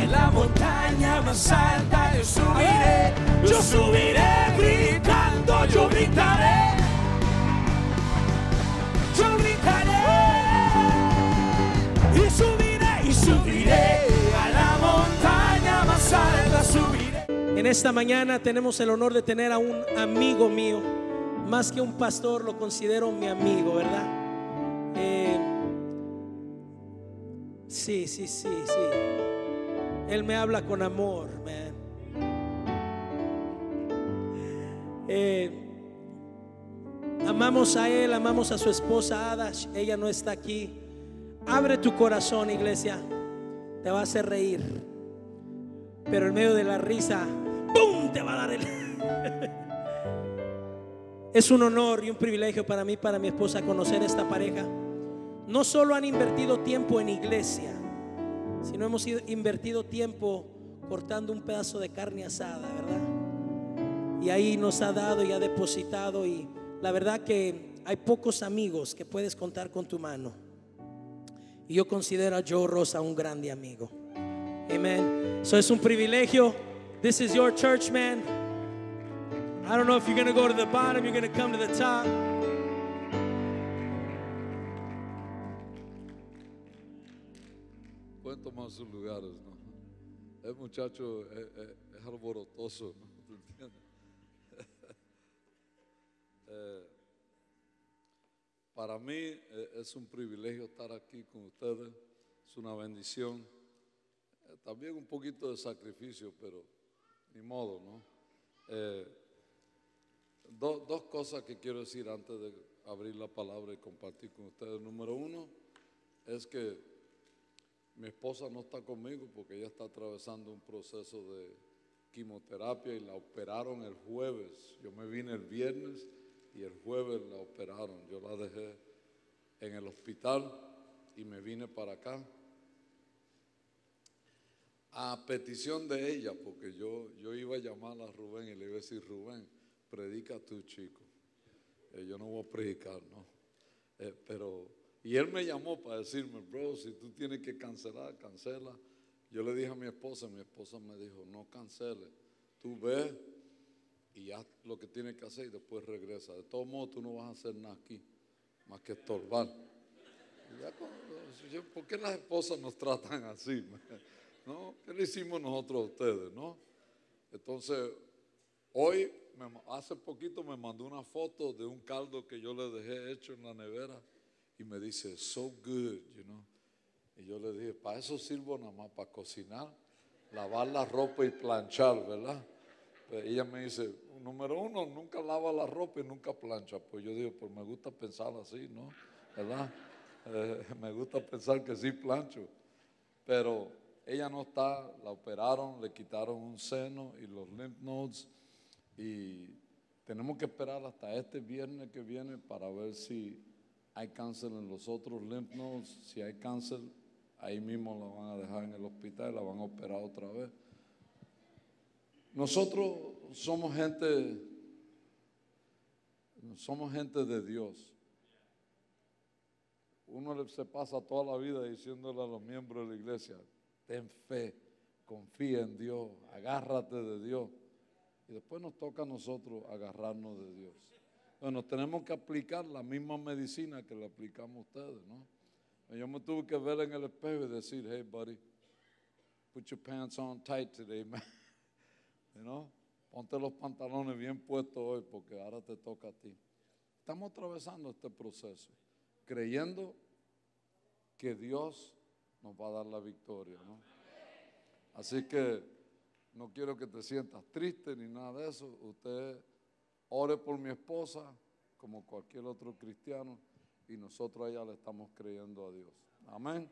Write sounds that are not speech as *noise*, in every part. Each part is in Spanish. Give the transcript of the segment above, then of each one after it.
en la montaña más alta yo subiré, yo subiré gritando, yo gritaré. Yo gritaré y subiré y subiré a la montaña más alta, subiré. En esta mañana tenemos el honor de tener a un amigo mío, más que un pastor, lo considero mi amigo, ¿verdad? Eh, sí, sí, sí, sí. Él me habla con amor, eh, amamos a Él, amamos a su esposa Adash. Ella no está aquí. Abre tu corazón, iglesia. Te va a hacer reír. Pero en medio de la risa, ¡pum! Te va a dar el. *laughs* es un honor y un privilegio para mí, para mi esposa, conocer esta pareja. No solo han invertido tiempo en iglesia si no hemos invertido tiempo cortando un pedazo de carne asada, ¿verdad? Y ahí nos ha dado y ha depositado y la verdad que hay pocos amigos que puedes contar con tu mano. Y yo considero a Joe Rosa un grande amigo. Amen. So es un privilegio. This is your church, man. I don't know if you're going to go to the bottom, you're going to come to the top. tomar sus lugares, ¿no? El muchacho eh, eh, es, *laughs* es, *laughs* eh, para mí es un privilegio estar aquí con ustedes, es una bendición. también un poquito de sacrificio, pero ni modo, ¿no? dos cosas que quiero decir antes de abrir la palabra y compartir con ustedes. Número uno es que mi esposa no está conmigo porque ella está atravesando un proceso de quimioterapia y la operaron el jueves. Yo me vine el viernes y el jueves la operaron. Yo la dejé en el hospital y me vine para acá. A petición de ella, porque yo, yo iba a llamar a Rubén y le iba a decir, Rubén, predica tú, chico. Eh, yo no voy a predicar, ¿no? Eh, pero y él me llamó para decirme, bro, si tú tienes que cancelar, cancela. Yo le dije a mi esposa, mi esposa me dijo, no cancele, tú ve y haz lo que tienes que hacer y después regresa. De todos modos, tú no vas a hacer nada aquí, más que estorbar. ¿Por qué las esposas nos tratan así? *laughs* ¿No? ¿Qué le hicimos nosotros a ustedes? ¿no? Entonces, hoy, hace poquito me mandó una foto de un caldo que yo le dejé hecho en la nevera y me dice, so good, you know. Y yo le dije, para eso sirvo nada más, para cocinar, lavar la ropa y planchar, ¿verdad? Pues ella me dice, número uno, nunca lava la ropa y nunca plancha. Pues yo digo, pues me gusta pensar así, ¿no? ¿Verdad? Eh, me gusta pensar que sí plancho. Pero ella no está, la operaron, le quitaron un seno y los lymph nodes y tenemos que esperar hasta este viernes que viene para ver si hay cáncer en los otros lymph si hay cáncer, ahí mismo la van a dejar en el hospital, la van a operar otra vez. Nosotros somos gente, somos gente de Dios. Uno se pasa toda la vida diciéndole a los miembros de la iglesia, ten fe, confía en Dios, agárrate de Dios. Y después nos toca a nosotros agarrarnos de Dios. Bueno, tenemos que aplicar la misma medicina que le aplicamos a ustedes, ¿no? Yo me tuve que ver en el espejo y decir, hey, buddy, put your pants on tight today, man. *laughs* you know? Ponte los pantalones bien puestos hoy porque ahora te toca a ti. Estamos atravesando este proceso, creyendo que Dios nos va a dar la victoria, ¿no? Así que no quiero que te sientas triste ni nada de eso. Usted ore por mi esposa como cualquier otro cristiano y nosotros allá le estamos creyendo a Dios. Amén.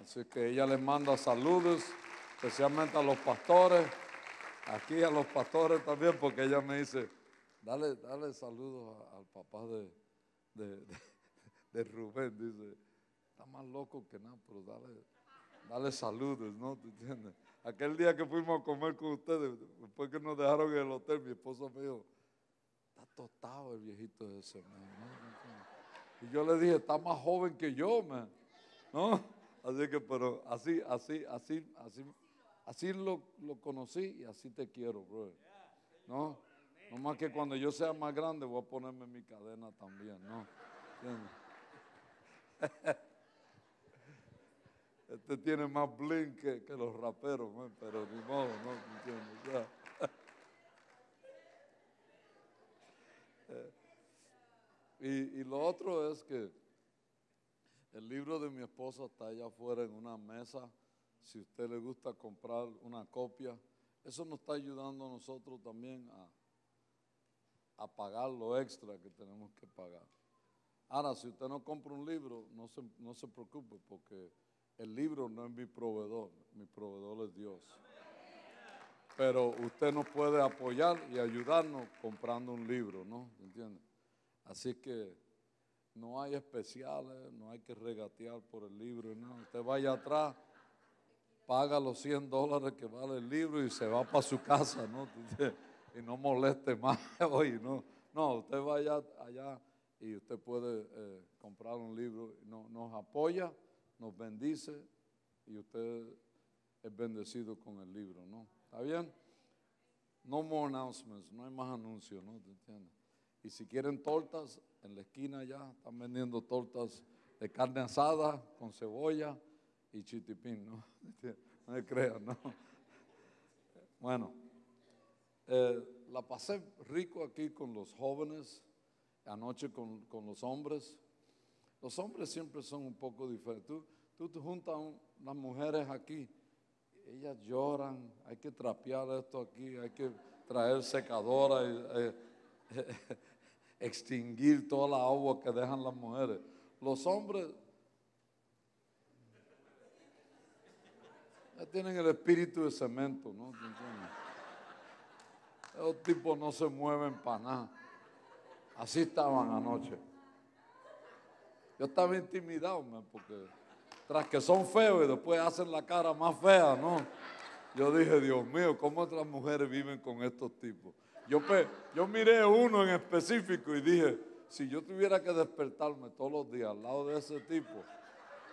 Así que ella les manda saludos, especialmente a los pastores, aquí a los pastores también, porque ella me dice, dale, saludos al papá de, Rubén, dice, está más loco que nada, pero dale, dale saludos, ¿no? ¿Te entiendes? Aquel día que fuimos a comer con ustedes, después que nos dejaron en el hotel, mi esposa me dijo, totado el viejito de ese, man. Y yo le dije, está más joven que yo, man. ¿No? Así que, pero así, así, así, así, así lo, conocí y así te quiero, bro ¿No? No más que cuando yo sea más grande voy a ponerme mi cadena también, ¿no? *laughs* Este tiene más bling que, los raperos, pero ni modo, ¿no? ¿Entiendes? Y, lo otro es que el libro de mi esposa está allá afuera en una mesa. Si usted le gusta comprar una copia, eso nos está ayudando a nosotros también a, pagar lo extra que tenemos que pagar. Ahora, si usted no compra un libro, no se, no se preocupe porque el libro no es mi proveedor, mi proveedor es Dios. Pero usted nos puede apoyar y ayudarnos comprando un libro, ¿no? ¿Entiende? Así que no hay especiales, no hay que regatear por el libro, no. Usted vaya atrás, paga los 100 dólares que vale el libro y se va para su casa, ¿no? *laughs* Y no moleste más hoy, *laughs* ¿no? No, usted vaya allá y usted puede eh, comprar un libro, no, nos apoya, nos bendice y usted es bendecido con el libro, ¿no? ¿Está bien? No more announcements, no hay más anuncios, ¿no? ¿Te entiendes? Y si quieren tortas, en la esquina ya están vendiendo tortas de carne asada con cebolla y chitipín, ¿no? *laughs* No me crean, ¿no? Bueno, eh, la pasé rico aquí con los jóvenes, anoche con, los hombres. Los hombres siempre son un poco diferentes. Tú, te juntas las mujeres aquí, ellas lloran, hay que trapear esto aquí, hay que traer secadora. Eh, *laughs* eh, extinguir toda la agua que dejan las mujeres. Los hombres tienen el espíritu de cemento, ¿no? Esos tipos no se mueven para nada. Así estaban anoche. Yo estaba intimidado, porque tras que son feos y después hacen la cara más fea, ¿no? Yo dije, Dios mío, ¿cómo otras mujeres viven con estos tipos? Yo, yo miré uno en específico y dije, si yo tuviera que despertarme todos los días al lado de ese tipo,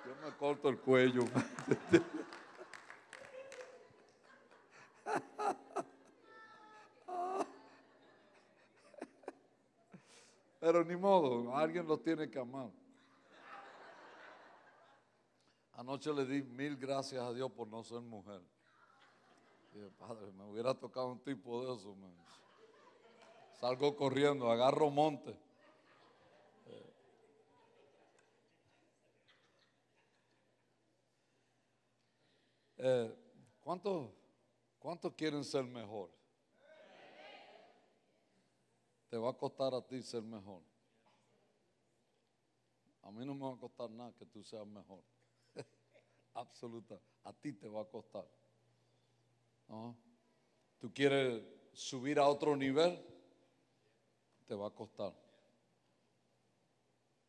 yo me corto el cuello. Pero ni modo, alguien los tiene que amar. Anoche le di mil gracias a Dios por no ser mujer. Dije, padre, me hubiera tocado un tipo de eso, man. Salgo corriendo, agarro monte. Eh, eh ¿Cuántos quieren ser mejor? Te va a costar a ti ser mejor. A mí no me va a costar nada que tú seas mejor. *laughs* Absoluta. A ti te va a costar. ¿No? ¿Tú quieres subir a otro nivel? te va a costar.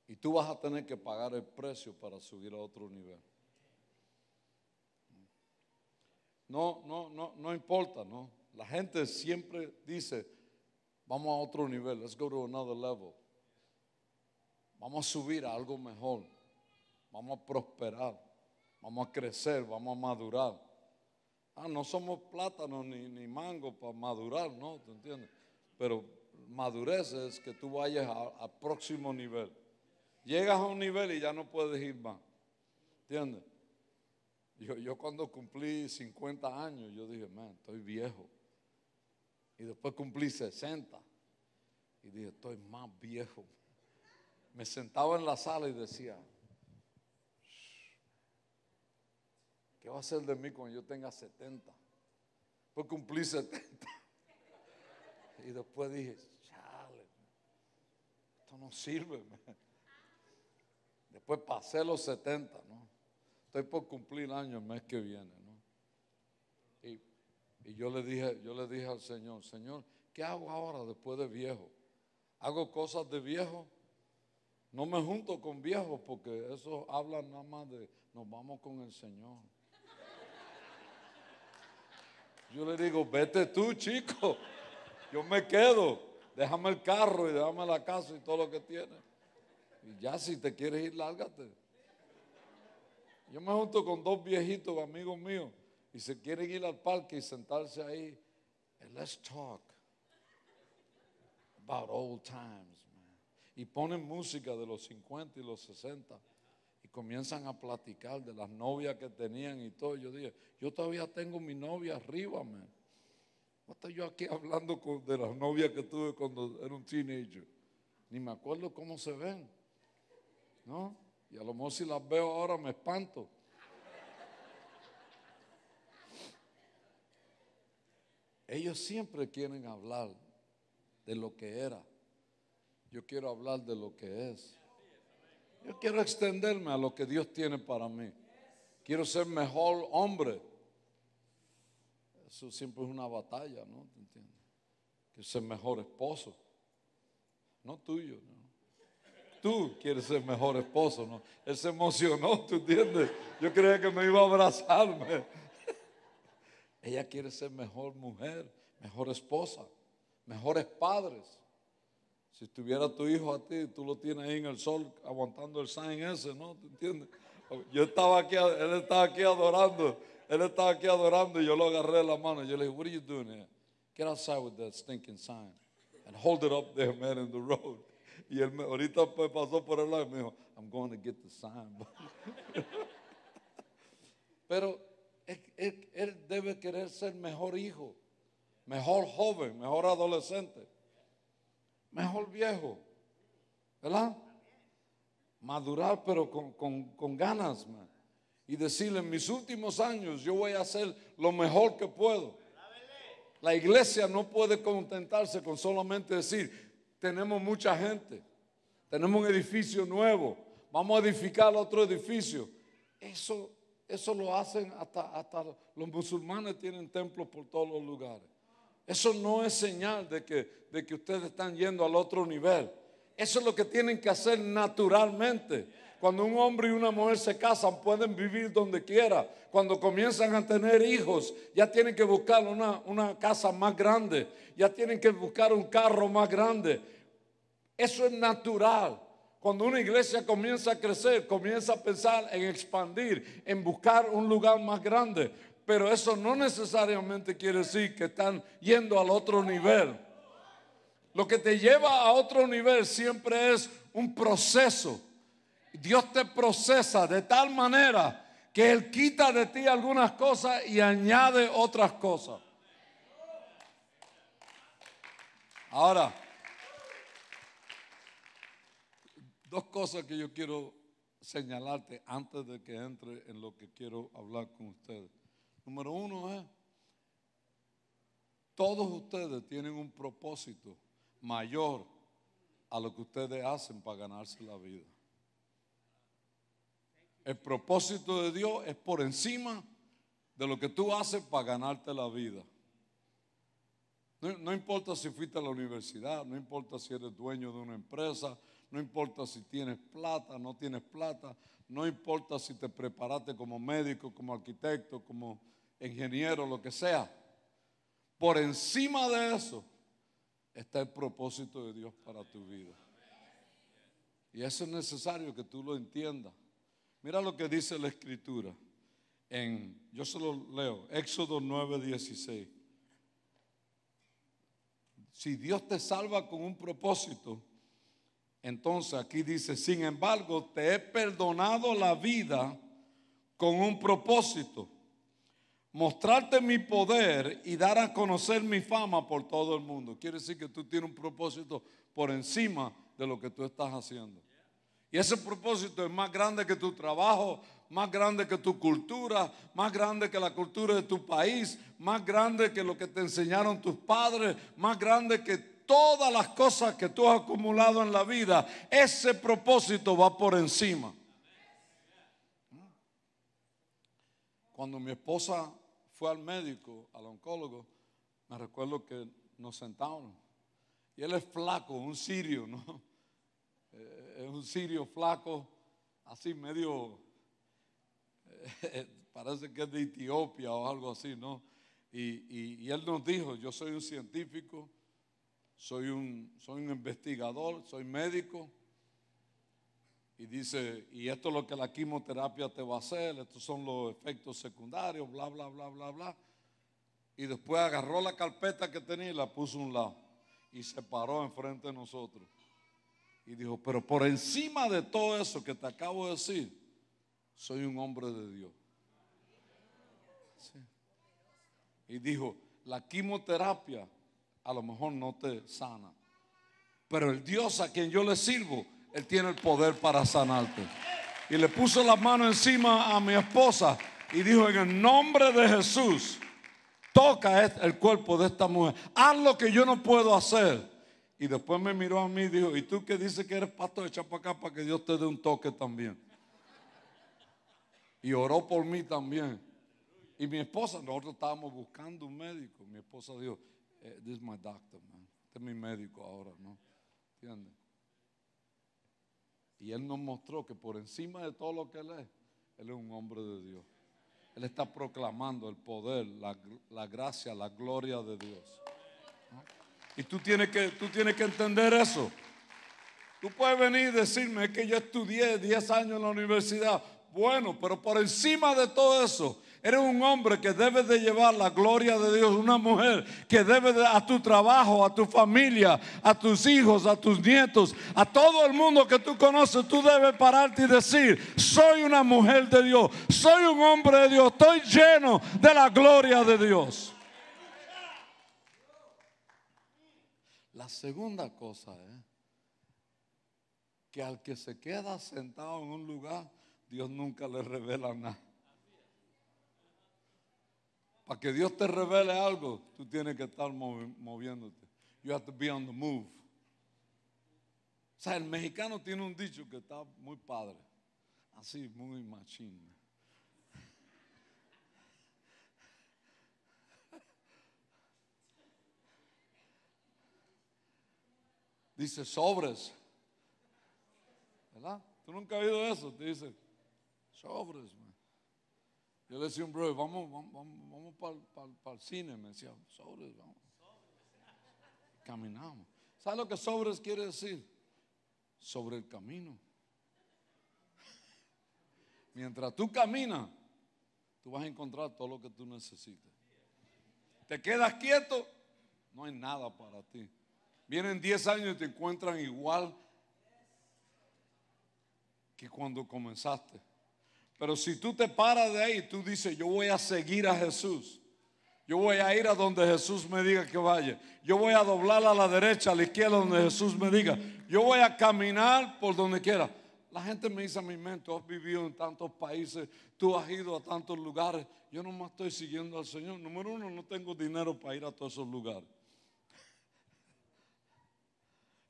Y tú vas a tener que pagar el precio para subir a otro nivel. No, no, no, no importa, ¿no? La gente siempre dice, vamos a otro nivel, let's go to another level. Vamos a subir a algo mejor. Vamos a prosperar. Vamos a crecer, vamos a madurar. Ah, no somos plátanos ni, ni mango para madurar, ¿no? ¿Te entiendes? Pero madureces que tú vayas al próximo nivel. Llegas a un nivel y ya no puedes ir más. ¿Entiendes? Yo, cuando cumplí 50 años, yo dije, man, estoy viejo. Y después cumplí 60. Y dije, estoy más viejo. Me sentaba en la sala y decía, ¿qué va a ser de mí cuando yo tenga 70? después cumplí 70. *laughs* Y después dije, no sirve. *laughs* Después pasé los 70, ¿no? Estoy por cumplir año el mes que viene, Y, yo, le dije, yo le dije al Señor, Señor, ¿qué hago ahora después de viejo? ¿Hago cosas de viejo? No me junto con viejos porque eso habla nada más de nos vamos con el Señor. Yo le digo, vete tú, chico, yo me quedo déjame el carro y déjame la casa y todo lo que tiene. Y ya si te quieres ir, lárgate. Yo me junto con dos viejitos, amigos míos, y se quieren ir al parque y sentarse ahí. let's talk about old times, man. Y ponen música de los 50 y los 60 y comienzan a platicar de las novias que tenían y todo. Yo dije, yo todavía tengo mi novia arriba, man. Estoy yo aquí hablando de las novias que tuve cuando era un teenager. Ni me acuerdo cómo se ven. ¿No? Y a lo mejor si las veo ahora me espanto. Ellos siempre quieren hablar de lo que era. Yo quiero hablar de lo que es. Yo quiero extenderme a lo que Dios tiene para mí. Quiero ser mejor hombre eso siempre es una batalla, ¿no? ¿Te entiendes? Que ser mejor esposo. No tuyo, ¿no? Tú quieres ser mejor esposo, ¿no? Él se emocionó, ¿tú entiendes? Yo creía que me iba a abrazarme. *laughs* Ella quiere ser mejor mujer, mejor esposa, mejores padres. Si tuviera tu hijo a ti, tú lo tienes ahí en el sol aguantando el sign ese, ¿no? ¿Te entiendes? Yo estaba aquí, él estaba aquí adorando él estaba aquí adorando y yo lo agarré la mano. y Yo le dije, what are you doing here? Get outside with that stinking sign and hold it up there, man, in the road. Y él me, ahorita pues, pasó por el lado y me dijo, I'm going to get the sign. *laughs* Pero él, debe querer ser mejor hijo, mejor joven, mejor adolescente, mejor viejo. ¿Verdad? Madurar, pero con, con, con ganas, man y decirle, en mis últimos años yo voy a hacer lo mejor que puedo. La iglesia no puede contentarse con solamente decir, tenemos mucha gente, tenemos un edificio nuevo, vamos a edificar otro edificio. Eso, eso lo hacen hasta, hasta los musulmanes tienen templos por todos los lugares. Eso no es señal de que, de que ustedes están yendo al otro nivel. Eso es lo que tienen que hacer naturalmente. Cuando un hombre y una mujer se casan, pueden vivir donde quiera. Cuando comienzan a tener hijos, ya tienen que buscar una, casa más grande, ya tienen que buscar un carro más grande. Eso es natural. Cuando una iglesia comienza a crecer, comienza a pensar en expandir, en buscar un lugar más grande. Pero eso no necesariamente quiere decir que están yendo al otro nivel. Lo que te lleva a otro nivel siempre es un proceso. Dios te procesa de tal manera que Él quita de ti algunas cosas y añade otras cosas. Ahora, dos cosas que yo quiero señalarte antes de que entre en lo que quiero hablar con ustedes. Número uno es, todos ustedes tienen un propósito mayor a lo que ustedes hacen para ganarse la vida. El propósito de Dios es por encima de lo que tú haces para ganarte la vida. No, importa si fuiste a la universidad, no importa si eres dueño de una empresa, no importa si tienes plata, no tienes plata, no importa si te preparaste como médico, como arquitecto, como ingeniero, lo que sea. Por encima de eso está el propósito de Dios para tu vida. Y eso es necesario que tú lo entiendas. Mira lo que dice la escritura. En, yo se lo leo, Éxodo 9:16. Si Dios te salva con un propósito, entonces aquí dice, sin embargo, te he perdonado la vida con un propósito, mostrarte mi poder y dar a conocer mi fama por todo el mundo. Quiere decir que tú tienes un propósito por encima de lo que tú estás haciendo. Y ese propósito es más grande que tu trabajo, más grande que tu cultura, más grande que la cultura de tu país, más grande que lo que te enseñaron tus padres, más grande que todas las cosas que tú has acumulado en la vida. Ese propósito va por encima. Cuando mi esposa fue al médico, al oncólogo, me recuerdo que nos sentamos. Y él es flaco, un sirio, ¿no? Eh, es un sirio flaco, así medio, eh, *laughs* parece que es de Etiopía o algo así, ¿no? Y, él nos dijo, yo soy un científico, soy un, soy un investigador, soy médico. Y dice, y esto es lo que la quimioterapia te va a hacer, estos son los efectos secundarios, bla, bla, bla, bla, bla. Y después agarró la carpeta que tenía y la puso un lado. Y se paró enfrente de nosotros. Y dijo, pero por encima de todo eso que te acabo de decir, soy un hombre de Dios. Y dijo, la quimioterapia a lo mejor no te sana, pero el Dios a quien yo le sirvo, Él tiene el poder para sanarte. Y le puso la mano encima a mi esposa y dijo, en el nombre de Jesús, toca el cuerpo de esta mujer. Haz lo que yo no puedo hacer y después me miró a mí y dijo, ¿y tú qué dices que eres pastor? de chapacá acá para que Dios te dé un toque también. Y oró por mí también. Y mi esposa, nosotros estábamos buscando un médico. Mi esposa dijo, eh, this is my doctor, man. Este es mi médico ahora, ¿no? ¿Entiendes? Y él nos mostró que por encima de todo lo que él es, él es un hombre de Dios. Él está proclamando el poder, la, gracia, la gloria de Dios. Y tú tienes que, tú tienes que entender eso. Tú puedes venir y decirme que yo estudié 10 años en la universidad. Bueno, pero por encima de todo eso, eres un hombre que debe de llevar la gloria de Dios, una mujer que debe a tu trabajo, a tu familia, a tus hijos, a tus nietos, a todo el mundo que tú conoces, tú debes pararte y decir, soy una mujer de Dios, soy un hombre de Dios, estoy lleno de la gloria de Dios. La segunda cosa es ¿eh? que al que se queda sentado en un lugar, Dios nunca le revela nada. Para que Dios te revele algo, tú tienes que estar moviéndote. You have to be on the move. O sea, el mexicano tiene un dicho que está muy padre, así, muy machine. dice sobres. ¿Verdad? Tú nunca has oído eso, te dice sobres. Yo le decía a un brother, vamos, vamos, vamos, vamos para el cine. Me decía, sobres, vamos. Caminamos. ¿Sabes lo que sobres quiere decir? Sobre el camino. Mientras tú caminas, tú vas a encontrar todo lo que tú necesitas. Te quedas quieto, no hay nada para ti. Vienen 10 años y te encuentran igual que cuando comenzaste. Pero si tú te paras de ahí, tú dices, yo voy a seguir a Jesús. Yo voy a ir a donde Jesús me diga que vaya. Yo voy a doblar a la derecha, a la izquierda, donde Jesús me diga. Yo voy a caminar por donde quiera. La gente me dice a mi mente, tú oh, has vivido en tantos países, tú has ido a tantos lugares. Yo no me estoy siguiendo al Señor. Número uno, no tengo dinero para ir a todos esos lugares.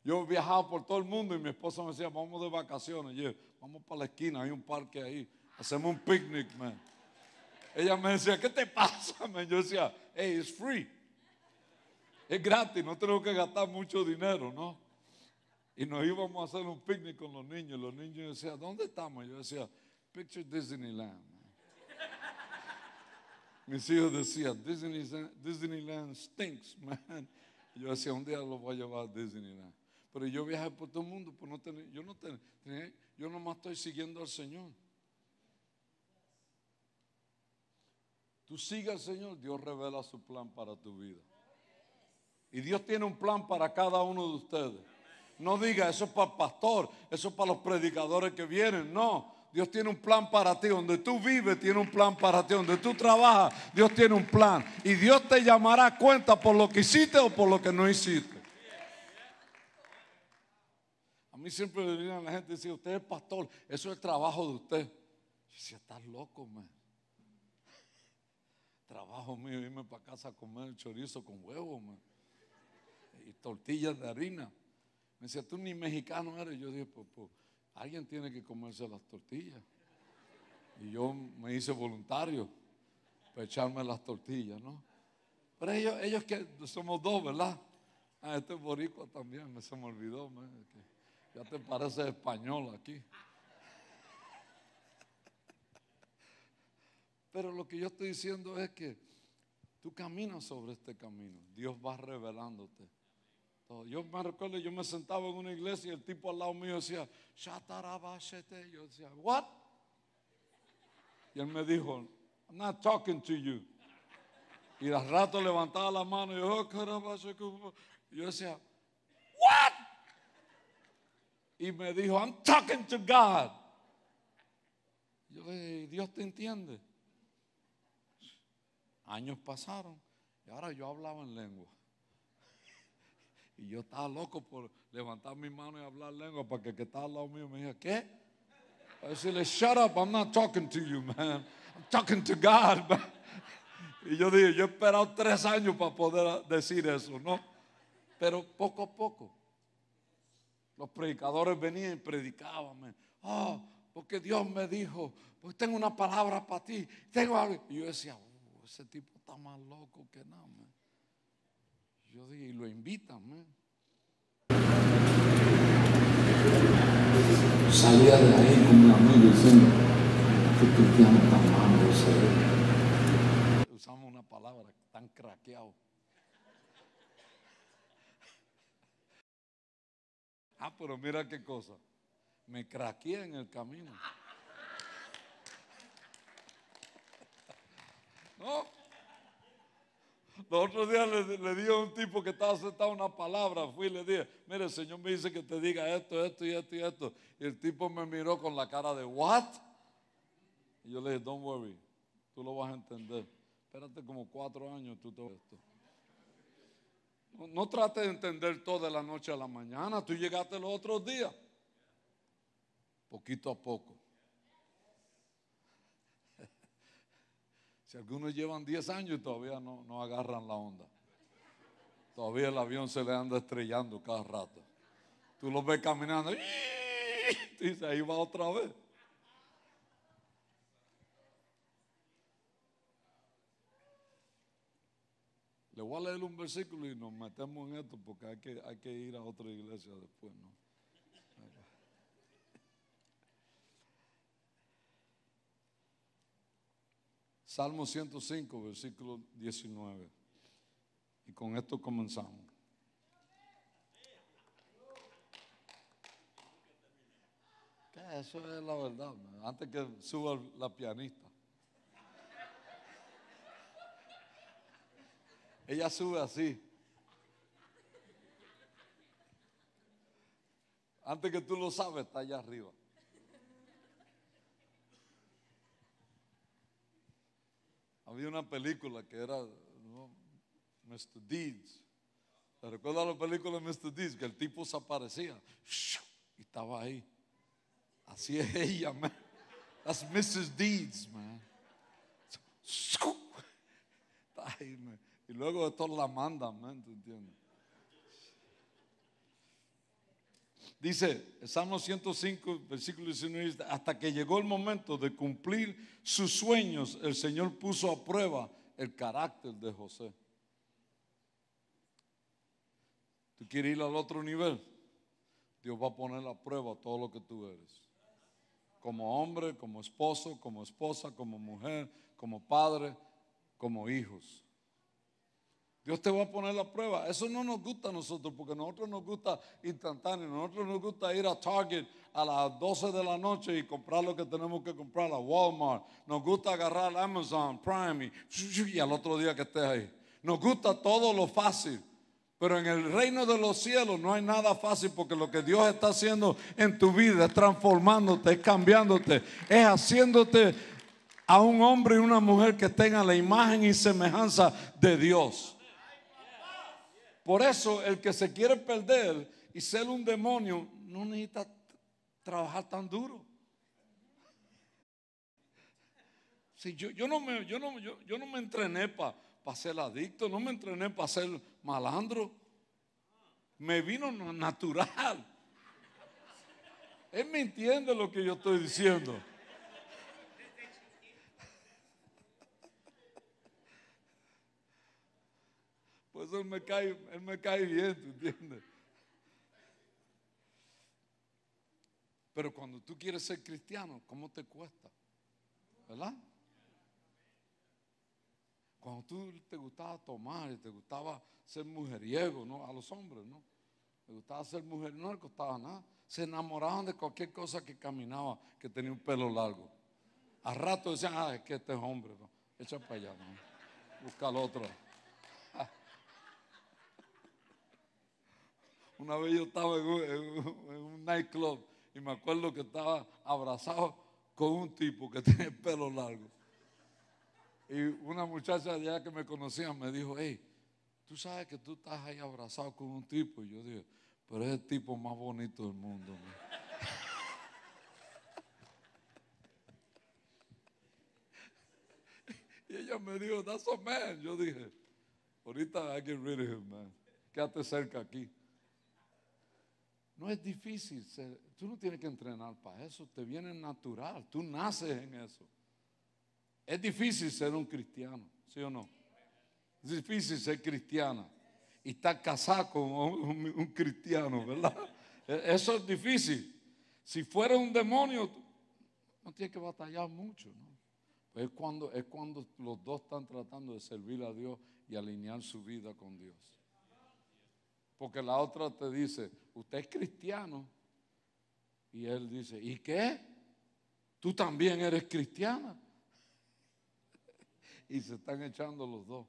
Yo viajaba por todo el mundo y mi esposa me decía, vamos de vacaciones. yo, vamos para la esquina, hay un parque ahí, hacemos un picnic, man. Ella me decía, ¿qué te pasa, *laughs* man? Yo decía, hey, it's free. Es gratis, no tengo que gastar mucho dinero, ¿no? Y nos íbamos a hacer un picnic con los niños. Los niños decían, ¿dónde estamos? Yo decía, Picture Disneyland. Mis hijos decían, Disneyland, Disneyland stinks, man. Yo decía, un día lo voy a llevar a Disneyland. Pero yo viajé por todo el mundo, por no tener, yo no tengo, yo nomás estoy siguiendo al Señor. Tú sigas al Señor, Dios revela su plan para tu vida. Y Dios tiene un plan para cada uno de ustedes. No diga, eso es para el pastor, eso es para los predicadores que vienen. No, Dios tiene un plan para ti. Donde tú vives, tiene un plan para ti. Donde tú trabajas, Dios tiene un plan. Y Dios te llamará a cuenta por lo que hiciste o por lo que no hiciste. A mí siempre le dirían la gente y dice, usted es pastor, eso es el trabajo de usted. Yo decía, estás loco, man. Trabajo mío, irme para casa a comer chorizo con huevo, man. Y tortillas de harina. Me decía, tú ni mexicano eres. Yo dije, pues, pues alguien tiene que comerse las tortillas. Y yo me hice voluntario para echarme las tortillas, ¿no? Pero ellos, ellos que somos dos, ¿verdad? Ah, este es boricua también, me se me olvidó. Man, que ya te parece español aquí. Pero lo que yo estoy diciendo es que tú caminas sobre este camino. Dios va revelándote. Yo me recuerdo, yo me sentaba en una iglesia y el tipo al lado mío decía, Shatarabashete. Yo decía, ¿what? Y él me dijo, I'm not talking to you. Y al rato levantaba la mano y yo, oh, yo decía, ¿what? y me dijo, I'm talking to God. Yo dije, Dios te entiende. Años pasaron y ahora yo hablaba en lengua. Y yo estaba loco por levantar mi mano y hablar lengua para que el que estaba al lado mío me diga, ¿qué? decirle, shut up, I'm not talking to you, man. I'm talking to God, *laughs* Y yo dije, yo he esperado tres años para poder decir eso, ¿no? Pero poco a poco los predicadores venían y predicaban. Ah, porque Dios me dijo, pues tengo una palabra para ti. Tengo Y yo decía, oh, ese tipo está más loco que nada. Yo dije, y lo invitan. Salía de ahí con un amigo diciendo, te cristiano tan malo, Usamos una palabra tan craqueado. Ah, pero mira qué cosa. Me craqué en el camino. No. Los otros días le, le di a un tipo que estaba sentado una palabra, fui y le dije, mire, el Señor me dice que te diga esto, esto y esto y esto. Y el tipo me miró con la cara de, ¿what? Y yo le dije, don't worry, tú lo vas a entender. Espérate como cuatro años, tú te esto. No, trate de entender todo de la noche a la mañana. Tú llegaste los otros días. Poquito a poco. *laughs* Si algunos llevan 10 años y todavía no, no agarran la onda. Todavía el avión se le anda estrellando cada rato. Tú los ves caminando. *laughs* Y dices, ahí va otra vez. Le voy a leer un versículo y nos metemos en esto porque hay que, hay que ir a otra iglesia después, ¿no? Salmo 105, versículo 19. Y con esto comenzamos. eso es la verdad. Antes que suba la pianista. Ella sube así. Antes que tú lo sabes, está allá arriba. Había una película que era Mr. Deeds. ¿Te recuerdas la película de Mr. Deeds? Que el tipo se aparecía y estaba ahí. Así es ella, man. That's Mrs. Deeds, man. Está ahí, man. Y luego todo la mandan, ¿me entiendes? Dice el Salmo 105, versículo 19, hasta que llegó el momento de cumplir sus sueños, el Señor puso a prueba el carácter de José. ¿Tú quieres ir al otro nivel? Dios va a poner a prueba todo lo que tú eres. Como hombre, como esposo, como esposa, como mujer, como padre, como hijos. Dios te va a poner la prueba. Eso no nos gusta a nosotros, porque a nosotros nos gusta instantáneo. A nosotros nos gusta ir a Target a las 12 de la noche y comprar lo que tenemos que comprar a Walmart. Nos gusta agarrar Amazon, Prime y, al otro día que estés ahí. Nos gusta todo lo fácil. Pero en el reino de los cielos no hay nada fácil porque lo que Dios está haciendo en tu vida es transformándote, es cambiándote, es haciéndote a un hombre y una mujer que tengan la imagen y semejanza de Dios. Por eso el que se quiere perder y ser un demonio no necesita trabajar tan duro. Si yo, no me, yo, no, me entrené para pa ser adicto, no me entrené para ser malandro. Me vino natural. Él me entiende lo que yo estoy diciendo. eso él me cae, bien, ¿tú entiendes? Pero cuando tú quieres ser cristiano, ¿cómo te cuesta? ¿Verdad? Cuando tú te gustaba tomar y te gustaba ser mujeriego, ¿no? A los hombres, ¿no? Le gustaba ser mujer, no le costaba nada. Se enamoraban de cualquier cosa que caminaba, que tenía un pelo largo. Al rato decían, ah, es que este es hombre, ¿no? echa para allá, ¿no? busca al otro. Una vez yo estaba en un, nightclub y me acuerdo que estaba abrazado con un tipo que *laughs* tiene pelo largo. Y una muchacha de allá que me conocía me dijo, hey, tú sabes que tú estás ahí abrazado con un tipo. Y yo dije, pero es el tipo más bonito del mundo. *laughs* Y ella me dijo, that's a man. Yo dije, ahorita I get rid of him, man. Quédate cerca aquí. No es difícil, tú no tienes que entrenar para eso, te viene natural, tú naces en eso. Es difícil ser un cristiano, ¿sí o no? Es difícil ser cristiana y estar casada con un, cristiano, ¿verdad? E, eso es difícil. Si fuera un demonio, no tienes que batallar mucho, ¿no? Pues cuando, es cuando los dos están tratando de servir a Dios y alinear su vida con Dios porque la otra te dice, usted es cristiano. Y él dice, ¿y qué? Tú también eres cristiana. *laughs* Y se están echando los dos.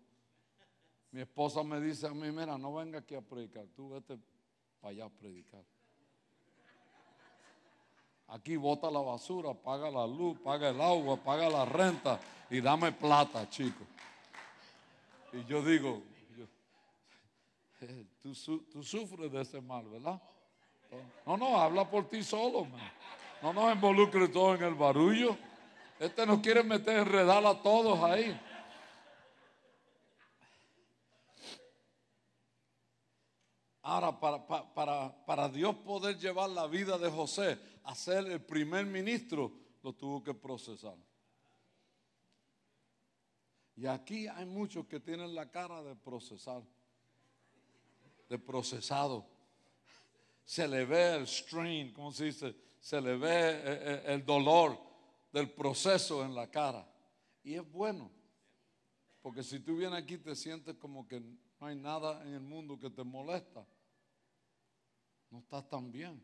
Mi esposa me dice a mí, mira, no venga aquí a predicar, tú vete para allá a predicar. Aquí bota la basura, paga la luz, paga el agua, paga la renta y dame plata, chico. Y yo digo, tú, sufres de ese mal, ¿verdad? No, no, habla por ti solo, No nos involucre todo en el barullo. Este nos quiere meter enredar a todos ahí. Ahora, para, Dios poder llevar la vida de José a ser el primer ministro, lo tuvo que procesar. Y aquí hay muchos que tienen la cara de procesar de procesado. Se le ve el strain, ¿cómo se dice? Se le ve eh, eh, el dolor del proceso en la cara. Y es bueno, porque si tú vienes aquí te sientes como que no hay nada en el mundo que te molesta. No estás tan bien.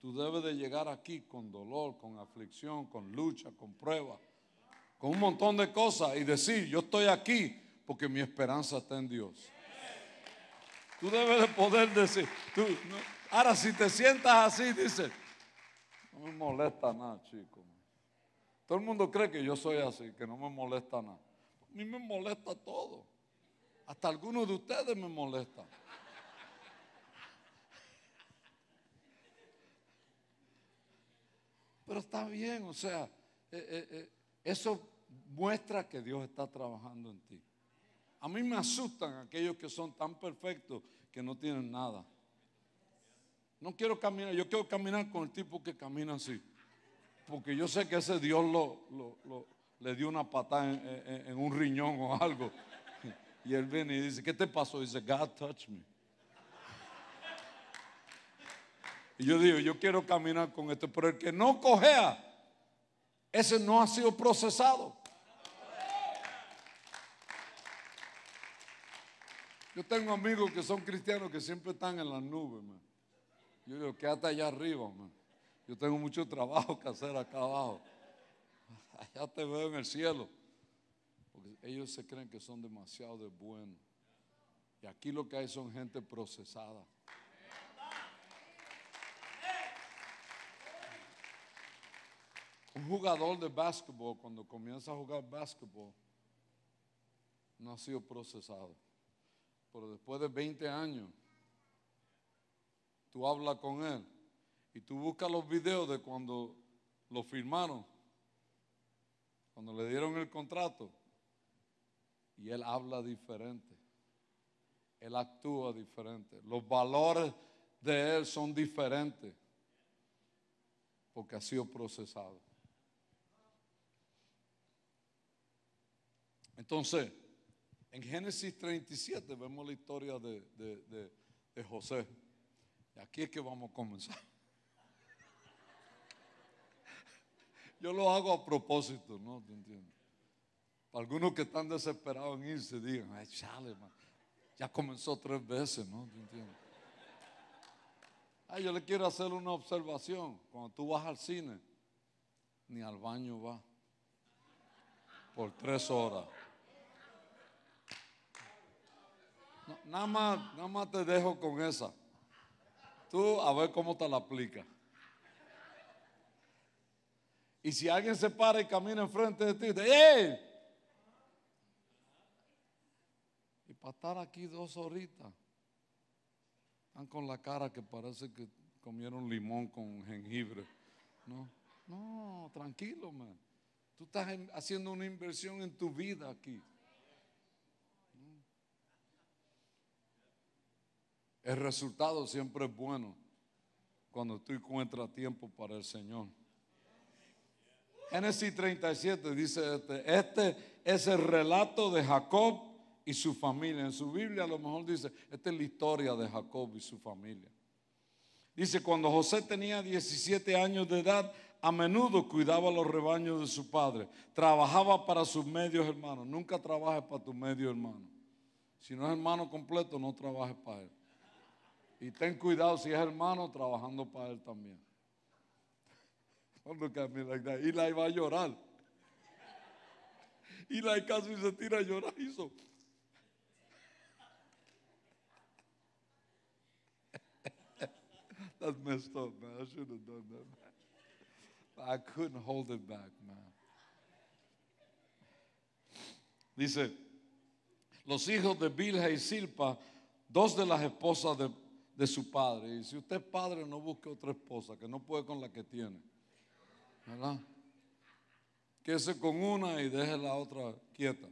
Tú debes de llegar aquí con dolor, con aflicción, con lucha, con prueba, con un montón de cosas y decir, yo estoy aquí porque mi esperanza está en Dios. Tú debes de poder decir. Tú, Ahora, si te sientas así, dice, no me molesta nada, chico. Todo el mundo cree que yo soy así, que no me molesta nada. A mí me molesta todo. Hasta algunos de ustedes me molesta. Pero está bien, o sea, eh, eh, eh, eso muestra que Dios está trabajando en ti. A mí me asustan aquellos que son tan perfectos que no tienen nada. No quiero caminar, yo quiero caminar con el tipo que camina así. Porque yo sé que ese Dios lo, le dio una patada en, un riñón o algo. Y él viene y dice, ¿qué te pasó? dice, God touched me. Y yo digo, yo quiero caminar con este, pero el que no cojea, ese no ha sido procesado. Yo tengo amigos que son cristianos que siempre están en las nubes, Yo digo, quédate allá arriba, Yo tengo mucho trabajo que hacer acá abajo. Allá te veo en el cielo. Porque ellos se creen que son demasiado de buenos. Y aquí lo que hay son gente procesada. Un jugador de básquetbol, cuando comienza a jugar básquetbol, no ha sido procesado. Pero después de 20 años, tú hablas con él y tú buscas los videos de cuando lo firmaron, cuando le dieron el contrato, y él habla diferente, él actúa diferente, los valores de él son diferentes, porque ha sido procesado. Entonces, en Génesis 37 vemos la historia de, José. Y aquí es que vamos a comenzar. Yo lo hago a propósito, ¿no? ¿Te Para algunos que están desesperados en irse, digan, ay, chale, ya comenzó tres veces, ¿no? ¿Te Ay, yo le quiero hacer una observación. Cuando tú vas al cine, ni al baño va. Por tres horas. nada, más, nada te dejo con esa. Tú a ver cómo te la aplica. Y si alguien se para y camina enfrente de ti, ¡eh! Y para estar aquí dos horitas, están con la cara que parece que comieron limón con jengibre. No, no, tranquilo, man. Tú estás haciendo una inversión en tu vida aquí. El resultado siempre es bueno cuando tú encuentras tiempo para el Señor. Génesis 37 dice este, este es el relato de Jacob y su familia. En su Biblia a lo mejor dice, esta es la historia de Jacob y su familia. Dice, cuando José tenía 17 años de edad, a menudo cuidaba los rebaños de su padre, trabajaba para sus medios hermanos. Nunca trabajes para tu medio hermano. Si no es hermano completo, no trabajes para él. Y ten cuidado si es hermano trabajando para él también. *laughs* me like Y la iba a llorar. *laughs* Y la casi se tira a llorar. Hizo. *laughs* That's messed up, man. I should have done that, I couldn't hold it back, man. Dice, los hijos de Bilha y Silpa, dos de las esposas de de su padre. Y si usted es padre, no busque otra esposa, que no puede con la que tiene. ¿Verdad? Quédese con una y deje la otra quieta,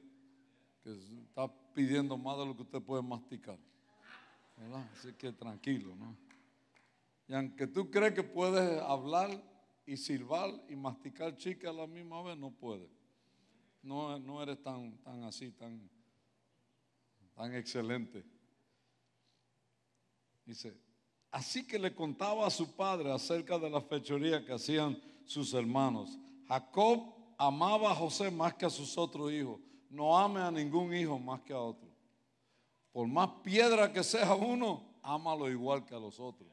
que está pidiendo más de lo que usted puede masticar. ¿Verdad? Así que tranquilo, ¿no? Y aunque tú crees que puedes hablar y silbar y masticar chica a la misma vez, no puedes. No, no eres tan, tan así, tan, tan excelente. Dice, así que le contaba a su padre acerca de la fechoría que hacían sus hermanos. Jacob amaba a José más que a sus otros hijos. No ame a ningún hijo más que a otro. Por más piedra que sea uno, ámalo igual que a los otros.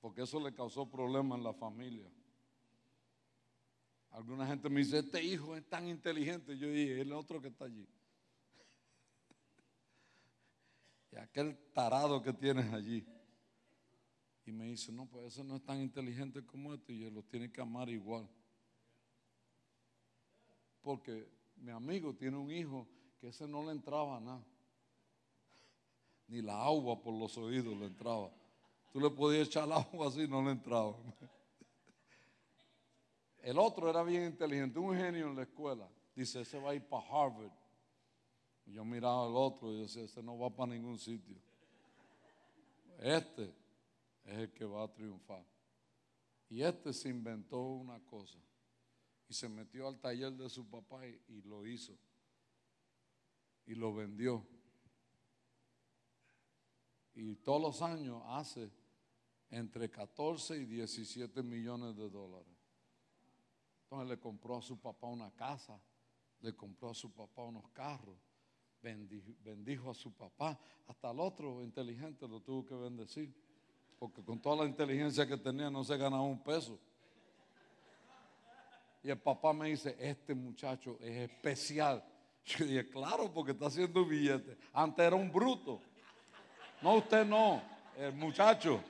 Porque eso le causó problemas en la familia. Alguna gente me dice, este hijo es tan inteligente. Yo dije, el otro que está allí. y aquel tarado que tienes allí. Y me dice, no, pues ese no es tan inteligente como esto y él lo tiene que amar igual. Porque mi amigo tiene un hijo que ese no le entraba nada. *laughs* Ni la agua por los oídos le entraba. Tú le podías echar *laughs* agua así, no le entraba. *laughs* El otro era bien inteligente, un genio en la escuela. Dice, ese va a ir para Harvard. Yo miraba al otro y decía, este no va para ningún sitio. Este es el que va a triunfar. Y este se inventó una cosa y se metió al taller de su papá y, y lo hizo. Y lo vendió. Y todos los años hace entre 14 y 17 millones de dólares. Entonces le compró a su papá una casa, le compró a su papá unos carros bendijo, a su papá, hasta el otro inteligente lo tuvo que bendecir, porque con toda la inteligencia que tenía no se ganaba un peso. Y el papá me dice, este muchacho es especial. *laughs* Yo dije, claro, porque está haciendo billetes. Antes era un bruto. No, usted no, el muchacho.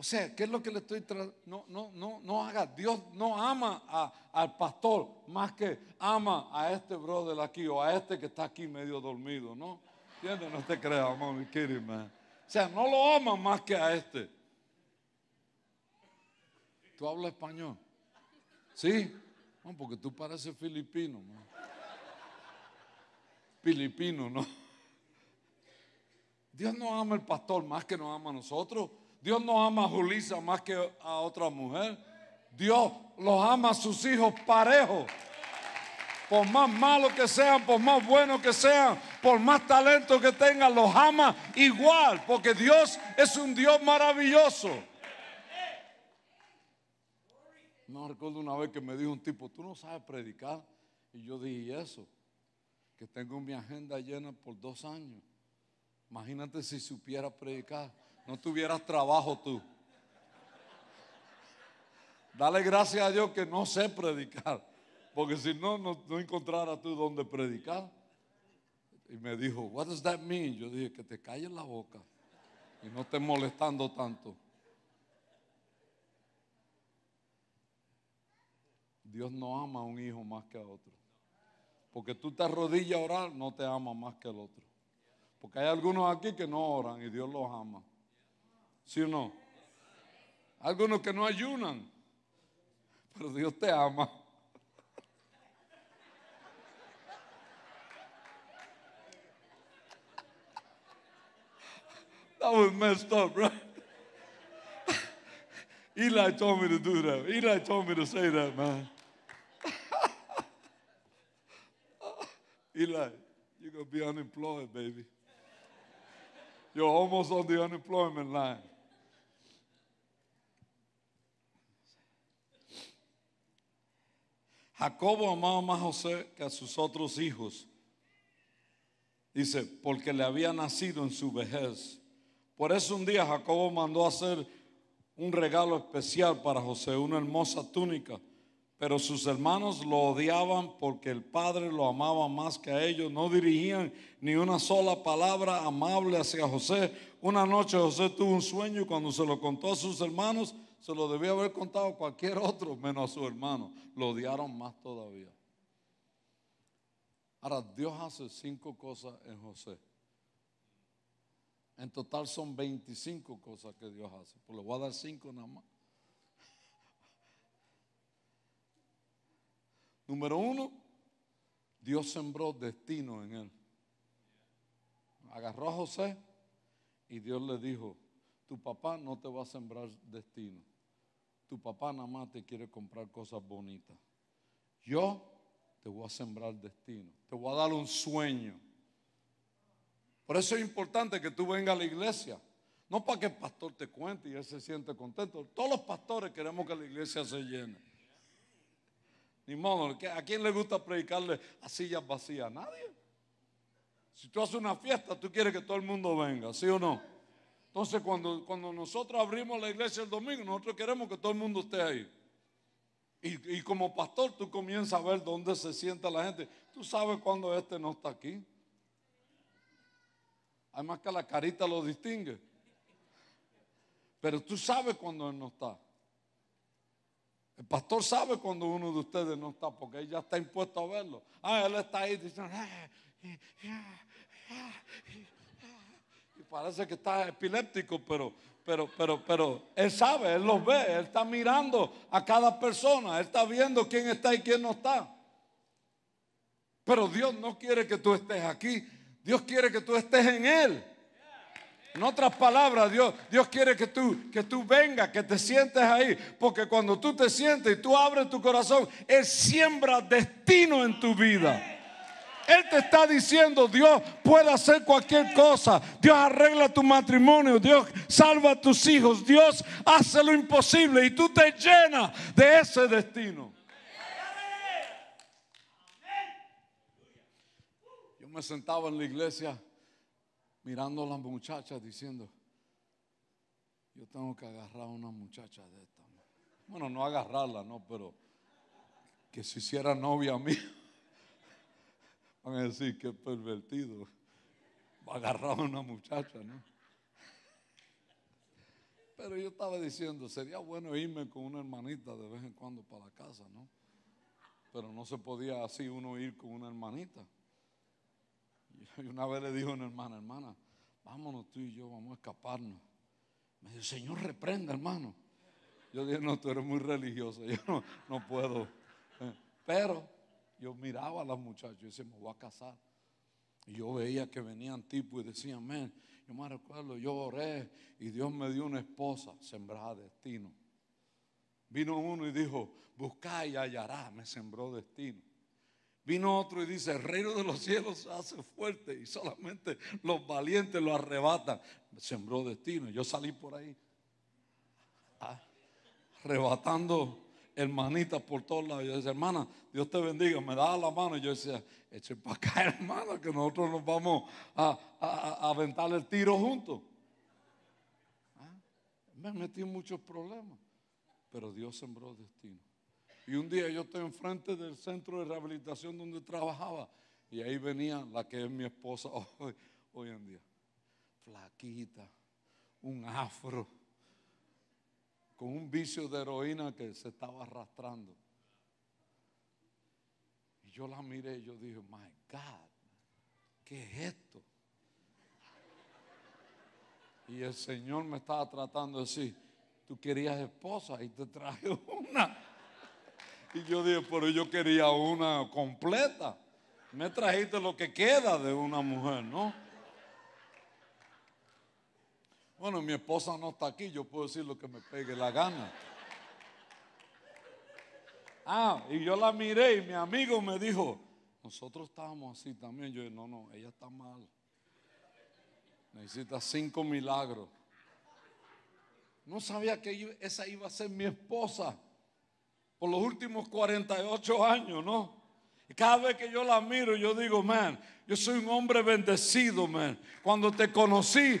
O sea, ¿qué es lo que le estoy no, no, no, no haga. Dios no ama al pastor más que ama a este brother aquí o a este que está aquí medio dormido, ¿no? ¿Entiendes? No te creas, mami, kidding, man. O sea, no lo ama más que a este. ¿Tú hablas español? ¿Sí? No, porque tú pareces filipino, Filipino, ¿no? Dios no ama al pastor más que nos ama a nosotros. Dios no ama a Julisa más que a otra mujer. Dios los ama a sus hijos parejos. Por más malos que sean, por más buenos que sean, por más talento que tengan, los ama igual, porque Dios es un Dios maravilloso. No recuerdo una vez que me dijo un tipo, tú no sabes predicar. Y yo dije, eso, que tengo mi agenda llena por dos años. Imagínate si supiera predicar no tuvieras trabajo tú. Dale gracias a Dios que no sé predicar, porque si no, no, encontraras tú dónde predicar. Y me dijo, what does that mean? Yo dije, que te calles la boca y no estés molestando tanto. Dios no ama a un hijo más que a otro. Porque tú te arrodillas a orar, no te ama más que el otro. Porque hay algunos aquí que no oran y Dios los ama. ¿Sí o no? Algunos que no ayunan, pero Dios te ama. That was messed up, right? Eli told me to do that. Eli told me to say that, man. Eli, you're going to be unemployed, baby. You're almost on the unemployment line. Jacobo amaba más a José que a sus otros hijos. Dice, porque le había nacido en su vejez. Por eso un día Jacobo mandó hacer un regalo especial para José, una hermosa túnica. Pero sus hermanos lo odiaban porque el padre lo amaba más que a ellos. No dirigían ni una sola palabra amable hacia José. Una noche José tuvo un sueño y cuando se lo contó a sus hermanos, se lo debía haber contado a cualquier otro, menos a su hermano. Lo odiaron más todavía. Ahora, Dios hace cinco cosas en José. En total son 25 cosas que Dios hace. Pues le voy a dar cinco nada más. Número uno, Dios sembró destino en él. Agarró a José y Dios le dijo, tu papá no te va a sembrar destino tu papá nada más te quiere comprar cosas bonitas. Yo te voy a sembrar destino, te voy a dar un sueño. Por eso es importante que tú vengas a la iglesia. No para que el pastor te cuente y él se siente contento. Todos los pastores queremos que la iglesia se llene. Ni modo, ¿a quién le gusta predicarle a sillas vacías? nadie. Si tú haces una fiesta, tú quieres que todo el mundo venga, ¿sí o no? Entonces, cuando, cuando nosotros abrimos la iglesia el domingo, nosotros queremos que todo el mundo esté ahí. Y, como pastor, tú comienzas a ver dónde se sienta la gente. Tú sabes cuando este no está aquí. Además que la carita lo distingue. Pero tú sabes cuando él no está. El pastor sabe cuando uno de ustedes no está, porque él ya está impuesto a verlo. Ah, él está ahí diciendo. Ah, eh, eh, ah, eh, parece que está epiléptico, pero, pero, pero, pero él sabe, él los ve, él está mirando a cada persona, él está viendo quién está y quién no está. Pero Dios no quiere que tú estés aquí, Dios quiere que tú estés en él. En otras palabras, Dios, Dios quiere que tú, que tú vengas, que te sientes ahí. Porque cuando tú te sientes y tú abres tu corazón, Él siembra destino en tu vida. Él te está diciendo, Dios puede hacer cualquier cosa. Dios arregla tu matrimonio, Dios salva a tus hijos, Dios hace lo imposible y tú te llenas de ese destino. Yo me sentaba en la iglesia mirando a las muchachas diciendo, yo tengo que agarrar a una muchacha de esta. Bueno, no agarrarla, no, pero que se hiciera novia mía. Van a decir que pervertido. Va a a una muchacha, ¿no? Pero yo estaba diciendo, sería bueno irme con una hermanita de vez en cuando para la casa, ¿no? Pero no se podía así uno ir con una hermanita. Y una vez le dijo a una hermana, hermana, vámonos tú y yo, vamos a escaparnos. Me dijo, Señor, reprenda, hermano. Yo dije, no, tú eres muy religioso, *laughs* yo no puedo. Eh, pero yo miraba a las muchachas y decía, me voy a casar. Y yo veía que venían tipos y decían, amén. Yo me recuerdo, yo oré y Dios me dio una esposa, sembrada destino. Vino uno y dijo, buscá y hallará, me sembró destino. Vino otro y dice, el reino de los cielos se hace fuerte y solamente los valientes lo arrebatan. Sembró destino. Yo salí por ahí ah, arrebatando hermanitas por todos lados. Yo decía, hermana, Dios te bendiga, me daba la mano. Y yo decía, eche para acá, *laughs* hermana, que nosotros nos vamos a, aventar el tiro juntos. Ah, me metí en muchos problemas, pero Dios sembró destino. Y un día yo estoy enfrente del centro de rehabilitación donde trabajaba. Y ahí venía la que es mi esposa *laughs* hoy en día. Flaquita, un afro con un vicio de heroína que se estaba arrastrando. Y yo la miré y yo dije, my God, ¿qué es esto? Y el Señor me estaba tratando de decir, tú querías esposa y te traje una. Y yo dije, pero yo quería una completa. Me trajiste lo que queda de una mujer, ¿no? Bueno, mi esposa no está aquí, yo puedo decir lo que me pegue la gana. Ah, y yo la miré y mi amigo me dijo, nosotros estábamos así también. Yo dije, no, no, ella está mal. Necesita cinco milagros. No sabía que esa iba a ser mi esposa por los últimos 48 años, ¿no? Y cada vez que yo la miro, yo digo, man, yo soy un hombre bendecido, man. Cuando te conocí,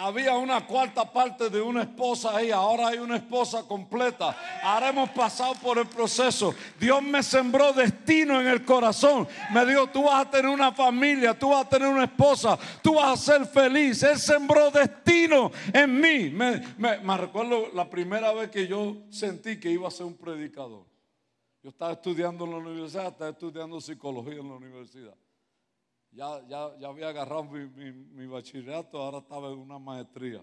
había una cuarta parte de una esposa ahí, ahora hay una esposa completa. Ahora hemos pasado por el proceso. Dios me sembró destino en el corazón. Me dijo, tú vas a tener una familia, tú vas a tener una esposa, tú vas a ser feliz. Él sembró destino en mí. Me recuerdo la primera vez que yo sentí que iba a ser un predicador. Yo estaba estudiando en la universidad, estaba estudiando psicología en la universidad. Ya, había agarrado mi, bachillerato, ahora estaba en una maestría.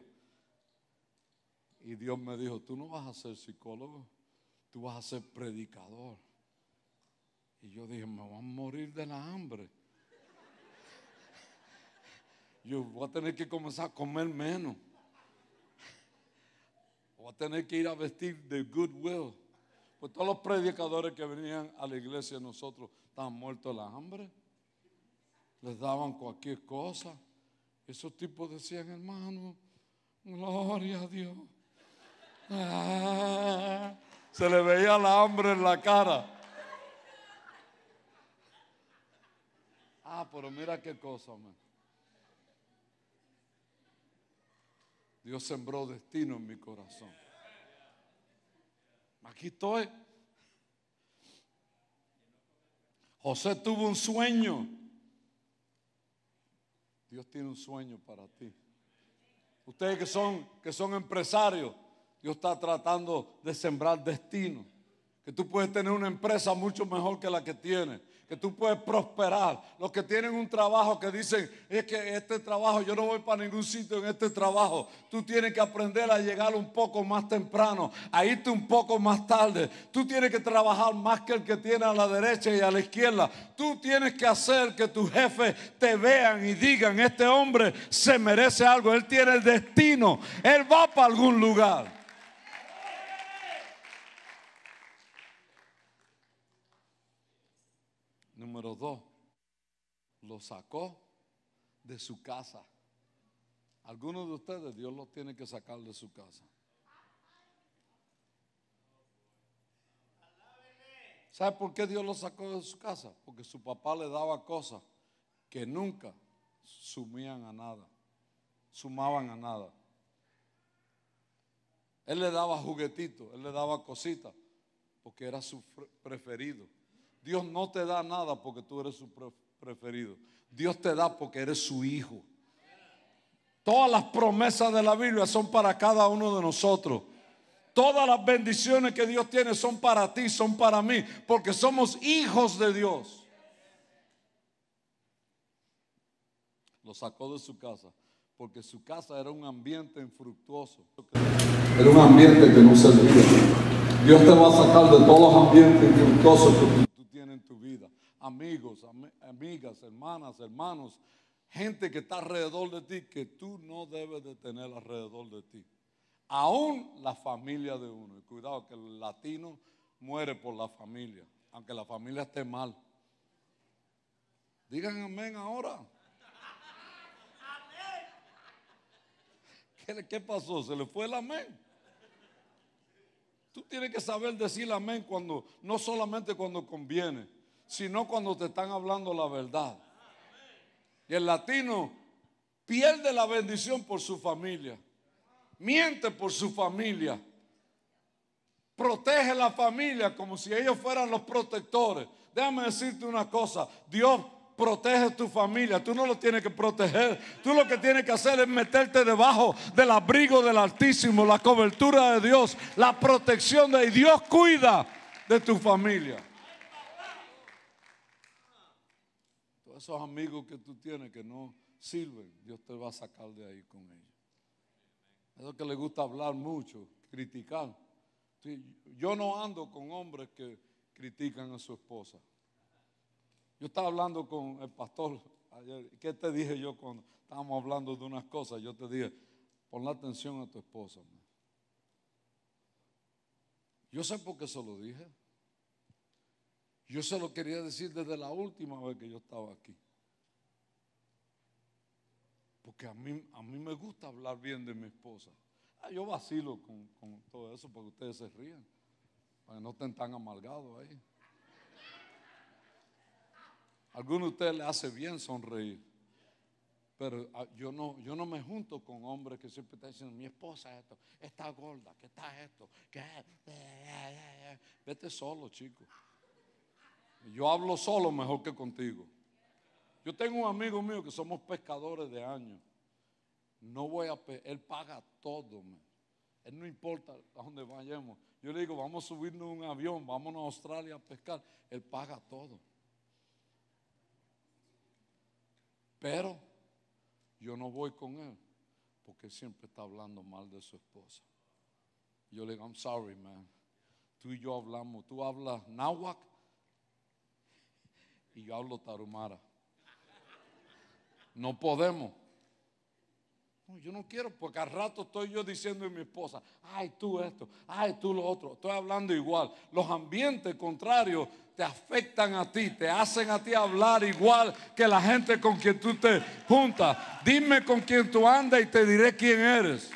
Y Dios me dijo, tú no vas a ser psicólogo, tú vas a ser predicador. Y yo dije, me voy a morir de la hambre. Yo voy a tener que comenzar a comer menos. Voy a tener que ir a vestir de goodwill. Pues todos los predicadores que venían a la iglesia nosotros estaban muertos de la hambre les daban cualquier cosa. Esos tipos decían, hermano, gloria a Dios. Ah, se le veía la hambre en la cara. Ah, pero mira qué cosa, hermano. Dios sembró destino en mi corazón. Aquí estoy. José tuvo un sueño. Dios tiene un sueño para ti. Ustedes que son, que son empresarios, Dios está tratando de sembrar destino. Que tú puedes tener una empresa mucho mejor que la que tienes que tú puedes prosperar. Los que tienen un trabajo que dicen, es que este trabajo, yo no voy para ningún sitio en este trabajo. Tú tienes que aprender a llegar un poco más temprano, a irte un poco más tarde. Tú tienes que trabajar más que el que tiene a la derecha y a la izquierda. Tú tienes que hacer que tus jefes te vean y digan, este hombre se merece algo, él tiene el destino, él va para algún lugar. Número dos, lo sacó de su casa. Algunos de ustedes Dios los tiene que sacar de su casa. ¿Sabe por qué Dios lo sacó de su casa? Porque su papá le daba cosas que nunca sumían a nada, sumaban a nada. Él le daba juguetitos, él le daba cositas, porque era su preferido. Dios no te da nada porque tú eres su preferido. Dios te da porque eres su hijo. Todas las promesas de la Biblia son para cada uno de nosotros. Todas las bendiciones que Dios tiene son para ti, son para mí, porque somos hijos de Dios. Lo sacó de su casa, porque su casa era un ambiente infructuoso. Era un ambiente que no servía. Dios te va a sacar de todos los ambientes infructuosos que tú amigos, amigas, hermanas, hermanos, gente que está alrededor de ti que tú no debes de tener alrededor de ti. Aún la familia de uno. Y cuidado que el latino muere por la familia, aunque la familia esté mal. Digan amén ahora. ¿Qué, ¿Qué pasó? ¿Se le fue el amén? Tú tienes que saber decir amén cuando, no solamente cuando conviene, sino cuando te están hablando la verdad. Y el latino pierde la bendición por su familia, miente por su familia, protege la familia como si ellos fueran los protectores. Déjame decirte una cosa, Dios protege tu familia, tú no lo tienes que proteger, tú lo que tienes que hacer es meterte debajo del abrigo del Altísimo, la cobertura de Dios, la protección de Dios cuida de tu familia. Esos amigos que tú tienes que no sirven, Dios te va a sacar de ahí con ellos. Eso que le gusta hablar mucho, criticar. Yo no ando con hombres que critican a su esposa. Yo estaba hablando con el pastor ayer. ¿Qué te dije yo cuando estábamos hablando de unas cosas? Yo te dije, pon la atención a tu esposa. Yo sé por qué se lo dije. Yo se lo quería decir desde la última vez que yo estaba aquí. Porque a mí, a mí me gusta hablar bien de mi esposa. Ah, yo vacilo con, todo eso para que ustedes se rían. Para que no estén tan amargados ahí. algunos de ustedes le hace bien sonreír. Pero ah, yo no, yo no me junto con hombres que siempre están diciendo, mi esposa es esto, está gorda, que está esto, que... Eh, eh, eh, Vete solo, chicos yo hablo solo mejor que contigo. Yo tengo un amigo mío que somos pescadores de años. No voy a él paga todo, man. él no importa a dónde vayamos. Yo le digo, vamos a subirnos un avión, vámonos a Australia a pescar. Él paga todo. Pero yo no voy con él porque él siempre está hablando mal de su esposa. Yo le digo, I'm sorry, man. Tú y yo hablamos, tú hablas náhuatl y yo hablo tarumara. No podemos. yo no quiero, porque al rato estoy yo diciendo a mi esposa, ay tú esto, ay tú lo otro, estoy hablando igual. Los ambientes contrarios te afectan a ti, te hacen a ti hablar igual que la gente con quien tú te juntas. Dime con quién tú andas y te diré quién eres.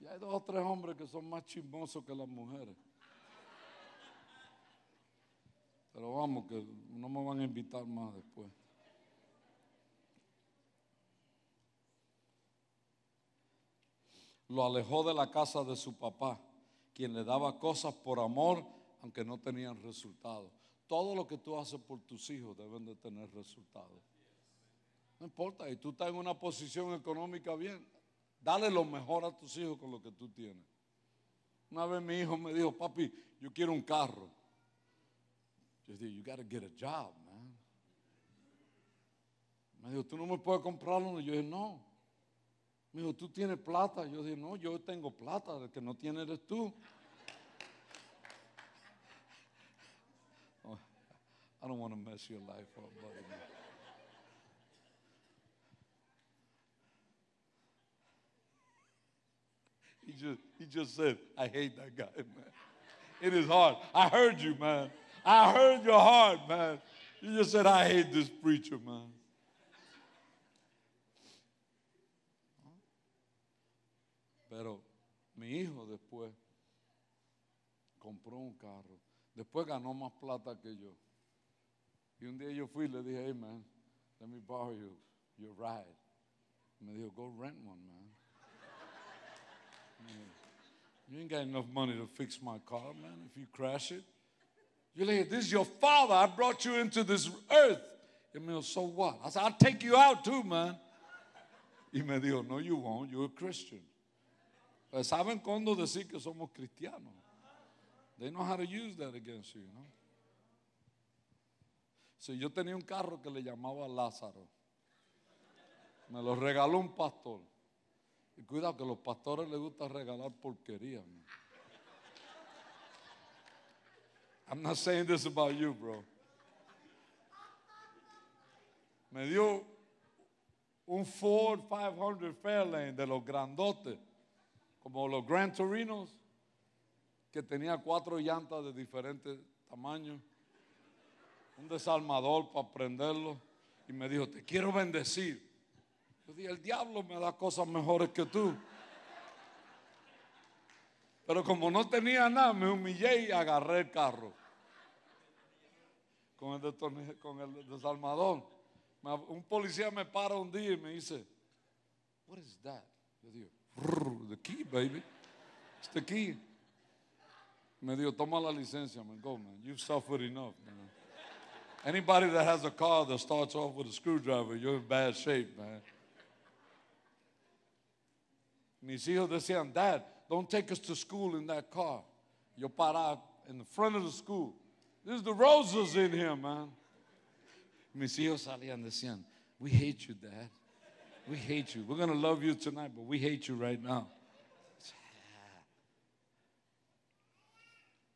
Y hay dos o tres hombres que son más chismosos que las mujeres. Pero vamos, que no me van a invitar más después. Lo alejó de la casa de su papá, quien le daba cosas por amor, aunque no tenían resultado. Todo lo que tú haces por tus hijos deben de tener resultados. No importa, y tú estás en una posición económica bien, dale lo mejor a tus hijos con lo que tú tienes. Una vez mi hijo me dijo, papi, yo quiero un carro. you gotta get a job, man. Me dijo, tú no me puedes comprar uno. Yo dije, no. Me dijo, tú tienes plata. Yo dije, no, yo tengo plata. El que no tiene eres tú. Oh, I don't want to mess your life up, buddy. he just, he just said, I hate that guy, man. It is hard. I heard you, man. I heard your heart, man. You just said, I hate this preacher, man. Pero mi hijo después compró un carro. Después ganó más plata que yo. Y un día yo fui y le dije, hey, man, let me borrow you, your ride. me dijo, go rent one, man. You ain't got enough money to fix my car, man, if you crash it. le dije: this is your father. I brought you into this earth. Y me dijo, so what? I said, I'll take you out too, man. Y me dijo, no, you won't. You're a Christian. Pues saben cuándo decir que somos cristianos. They know how to use that against you, ¿no? Si yo tenía un carro que le llamaba Lázaro. Me lo regaló un pastor. Y cuidado que los pastores les gusta regalar porquería. Man. I'm not saying this about you, bro. Me dio un Ford 500 Fairlane de los grandotes, como los Grand Torinos, que tenía cuatro llantas de diferentes tamaños, un desarmador para prenderlo, y me dijo, te quiero bendecir. Yo dije, el diablo me da cosas mejores que tú. Pero como no tenía nada, me humillé y agarré el carro. con el, con el desarmador. Un policía me para un día y me dice, What is that? Yo digo, the key, baby. It's the key. Me dijo, toma la licencia, man. Go, man. You've suffered enough, man. Anybody that has a car that starts off with a screwdriver, you're in bad shape, man. Mis hijos decían, Dad, don't take us to school in that car. Yo paraba in the front of the school is the roses in here, man. Mis hijos salían, decían, we hate you, Dad. We hate you. We're going to love you tonight, but we hate you right now.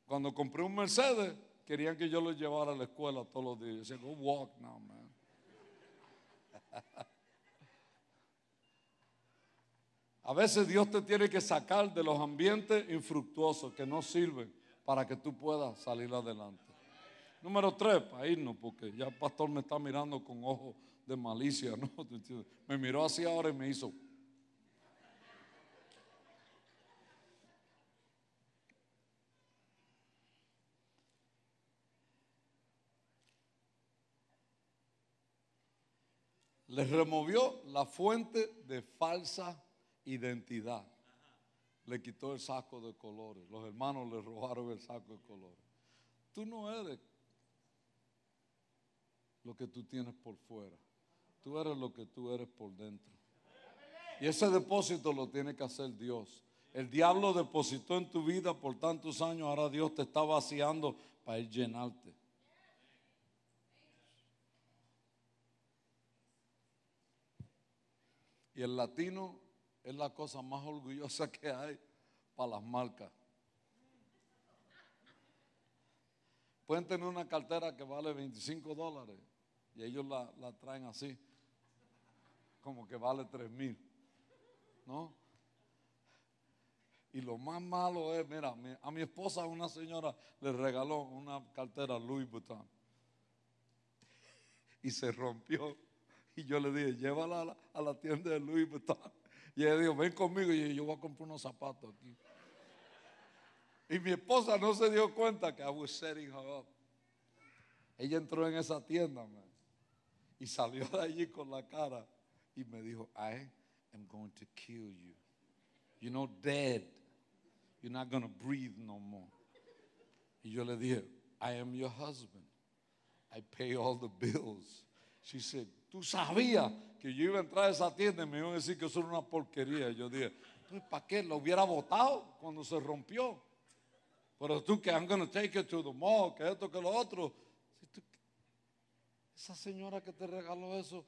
Cuando compré un Mercedes, querían que yo lo llevara a la escuela todos los días. go walk now, man. A veces Dios te tiene que sacar de los ambientes infructuosos que no sirven para que tú puedas salir adelante. Número tres, para irnos, porque ya el pastor me está mirando con ojos de malicia, ¿no? *laughs* Me miró así ahora y me hizo. Le removió la fuente de falsa identidad. Le quitó el saco de colores. Los hermanos le robaron el saco de colores. Tú no eres lo que tú tienes por fuera. Tú eres lo que tú eres por dentro. Y ese depósito lo tiene que hacer Dios. El diablo depositó en tu vida por tantos años, ahora Dios te está vaciando para él llenarte. Y el latino es la cosa más orgullosa que hay para las marcas. Pueden tener una cartera que vale 25 dólares y ellos la, traen así, como que vale tres mil, ¿no? Y lo más malo es, mira, a mi esposa una señora le regaló una cartera Louis Vuitton y se rompió. Y yo le dije, llévala a la, tienda de Louis Vuitton. Y ella dijo, ven conmigo y yo, voy a comprar unos zapatos aquí. Y mi esposa no se dio cuenta que I was setting her Ella entró en esa tienda, man. Y salió de allí con la cara y me dijo, I am going to kill you. You're not dead. You're not going to breathe no more. Y yo le dije, I am your husband. I pay all the bills. She said, tú sabías que yo iba a entrar a esa tienda y me iban a decir que eso era una porquería. Yo dije, ¿para qué? Lo hubiera votado cuando se rompió. Pero tú que I'm going to take you to the mall, que esto, que lo otro esa señora que te regaló eso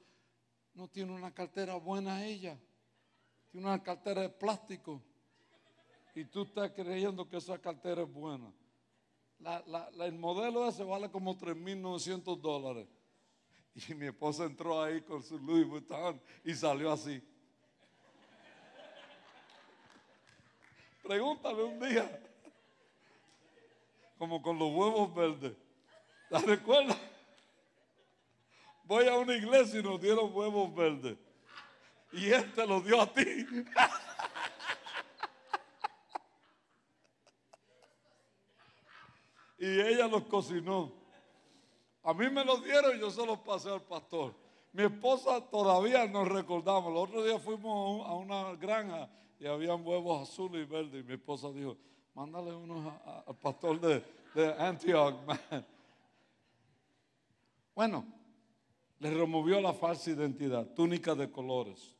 no tiene una cartera buena ella, tiene una cartera de plástico y tú estás creyendo que esa cartera es buena. el modelo ese vale como 3.900 dólares. Y mi esposa entró ahí con su Louis Vuitton y salió así. Pregúntale un día, como con los huevos verdes. ¿La recuerdas? voy a una iglesia y nos dieron huevos verdes. Y Él te este los dio a ti. *laughs* y ella los cocinó. A mí me los dieron y yo se los pasé al pastor. Mi esposa todavía nos recordamos. El otro día fuimos a una granja y habían huevos azules y verdes. Y mi esposa dijo, mándale unos al pastor de, de Antioch. Bueno, le removió la falsa identidad, túnica de colores.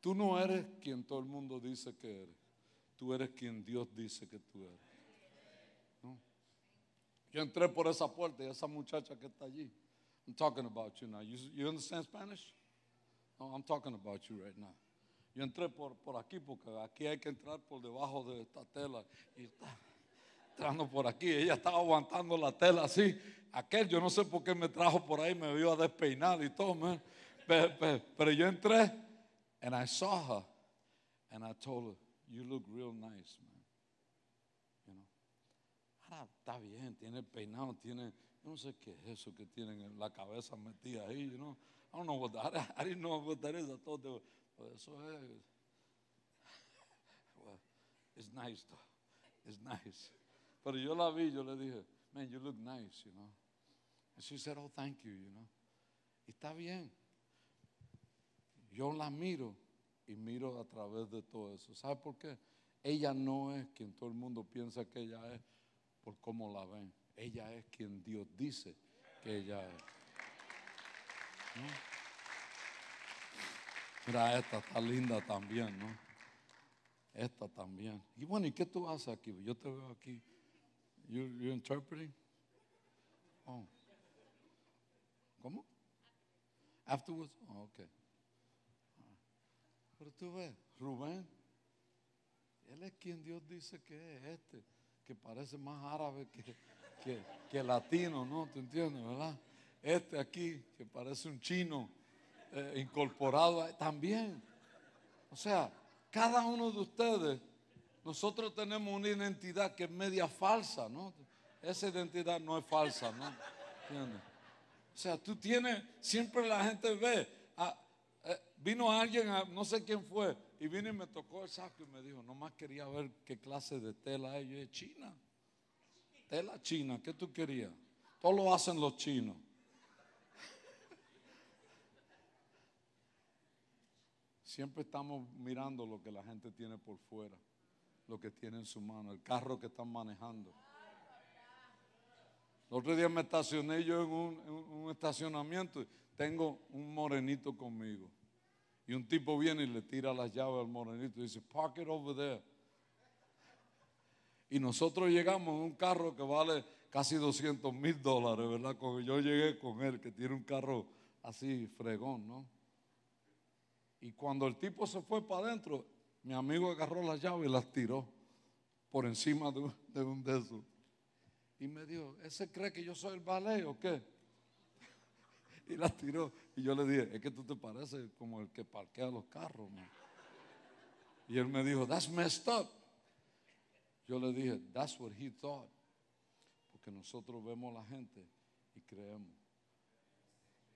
Tú no eres quien todo el mundo dice que eres. Tú eres quien Dios dice que tú eres. Yo entré por esa puerta y esa muchacha que está allí. I'm talking about you now. You, understand Spanish? No, I'm talking about you right now. Yo entré por, por aquí porque aquí hay que entrar por debajo de esta tela y está arrastrando por aquí. Ella estaba aguantando la tela así. Aquel, yo no sé por qué me trajo por ahí, me vio a despeinar y todo, man. Pero, yo entré and I saw her and I told her, you look real nice, man. You know? Ahora está bien, tiene peinado, tiene, yo no sé qué es eso que tienen en la cabeza metida ahí, you know. I don't know what that, *laughs* I, didn't know what that is. Pues eso es. *laughs* it's nice though. It's nice. Pero yo la vi, yo le dije, man, you look nice, you know. And she said, oh, thank you, you know. Y está bien. Yo la miro y miro a través de todo eso. ¿Sabe por qué? Ella no es quien todo el mundo piensa que ella es por cómo la ven. Ella es quien Dios dice que ella es. Mira, esta está linda también, ¿no? Esta también. Y bueno, ¿y qué tú haces aquí? Yo te veo aquí You, interpreting? Oh. ¿Cómo? Afterwards? Oh, ah. Pero tú ves, Rubén, él es quien Dios dice que es este, que parece más árabe que, que, latino, ¿no? ¿Te entiendes, verdad? Este aquí, que parece un chino eh, incorporado, también. O sea, cada uno de ustedes nosotros tenemos una identidad que es media falsa, ¿no? Esa identidad no es falsa, ¿no? O sea, tú tienes, siempre la gente ve, ah, eh, vino alguien, no sé quién fue, y vino y me tocó el saco y me dijo, nomás quería ver qué clase de tela es. Yo China, tela china, ¿qué tú querías? Todo lo hacen los chinos. Siempre estamos mirando lo que la gente tiene por fuera lo que tiene en su mano, el carro que están manejando. El otro día me estacioné yo en un, estacionamiento. Y tengo un morenito conmigo. Y un tipo viene y le tira las llaves al morenito y dice, park it over there. Y nosotros llegamos en un carro que vale casi 200 mil dólares, ¿verdad? Como yo llegué con él, que tiene un carro así fregón, ¿no? Y cuando el tipo se fue para adentro, mi amigo agarró las llaves y las tiró por encima de un, de Y me dijo, ¿ese cree que yo soy el ballet o qué? *laughs* y las tiró. Y yo le dije, es que tú te pareces como el que parquea los carros. Man. Y él me dijo, that's messed up. Yo le dije, that's what he thought. Porque nosotros vemos la gente y creemos.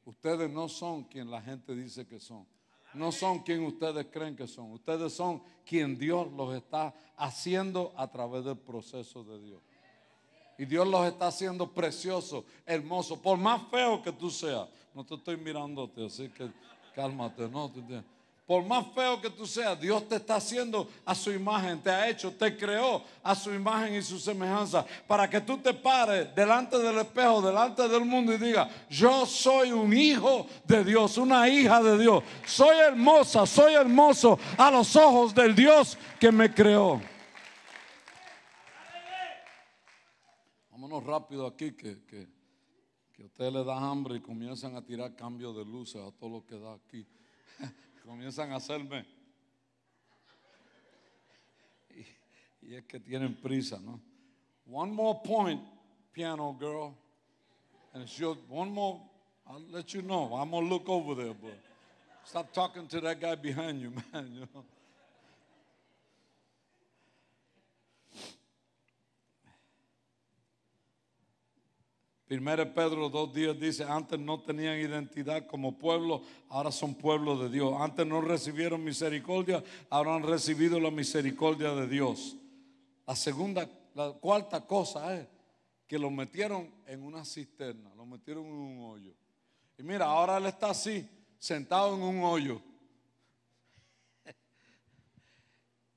Ustedes no son quien la gente dice que son. No son quien ustedes creen que son. Ustedes son quien Dios los está haciendo a través del proceso de Dios. Y Dios los está haciendo preciosos, hermosos. Por más feo que tú seas, no te estoy mirándote, así que cálmate, no. Por más feo que tú seas, Dios te está haciendo a su imagen, te ha hecho, te creó a su imagen y su semejanza. Para que tú te pares delante del espejo, delante del mundo y diga: yo soy un hijo de Dios, una hija de Dios. Soy hermosa, soy hermoso a los ojos del Dios que me creó. Vámonos rápido aquí que... que que ustedes le da hambre y comienzan a tirar cambios de luces a todo lo que da aquí. comienzan a hacerme. Y, y es que tienen prisa, ¿no? One more point, piano girl. And it's your, one more, I'll let you know. I'm going to look over there, but stop talking to that guy behind you, *laughs* man. You know? Primero Pedro 2.10 dice, antes no tenían identidad como pueblo, ahora son pueblo de Dios. Antes no recibieron misericordia, ahora han recibido la misericordia de Dios. La segunda, la cuarta cosa es que lo metieron en una cisterna, lo metieron en un hoyo. Y mira, ahora él está así, sentado en un hoyo.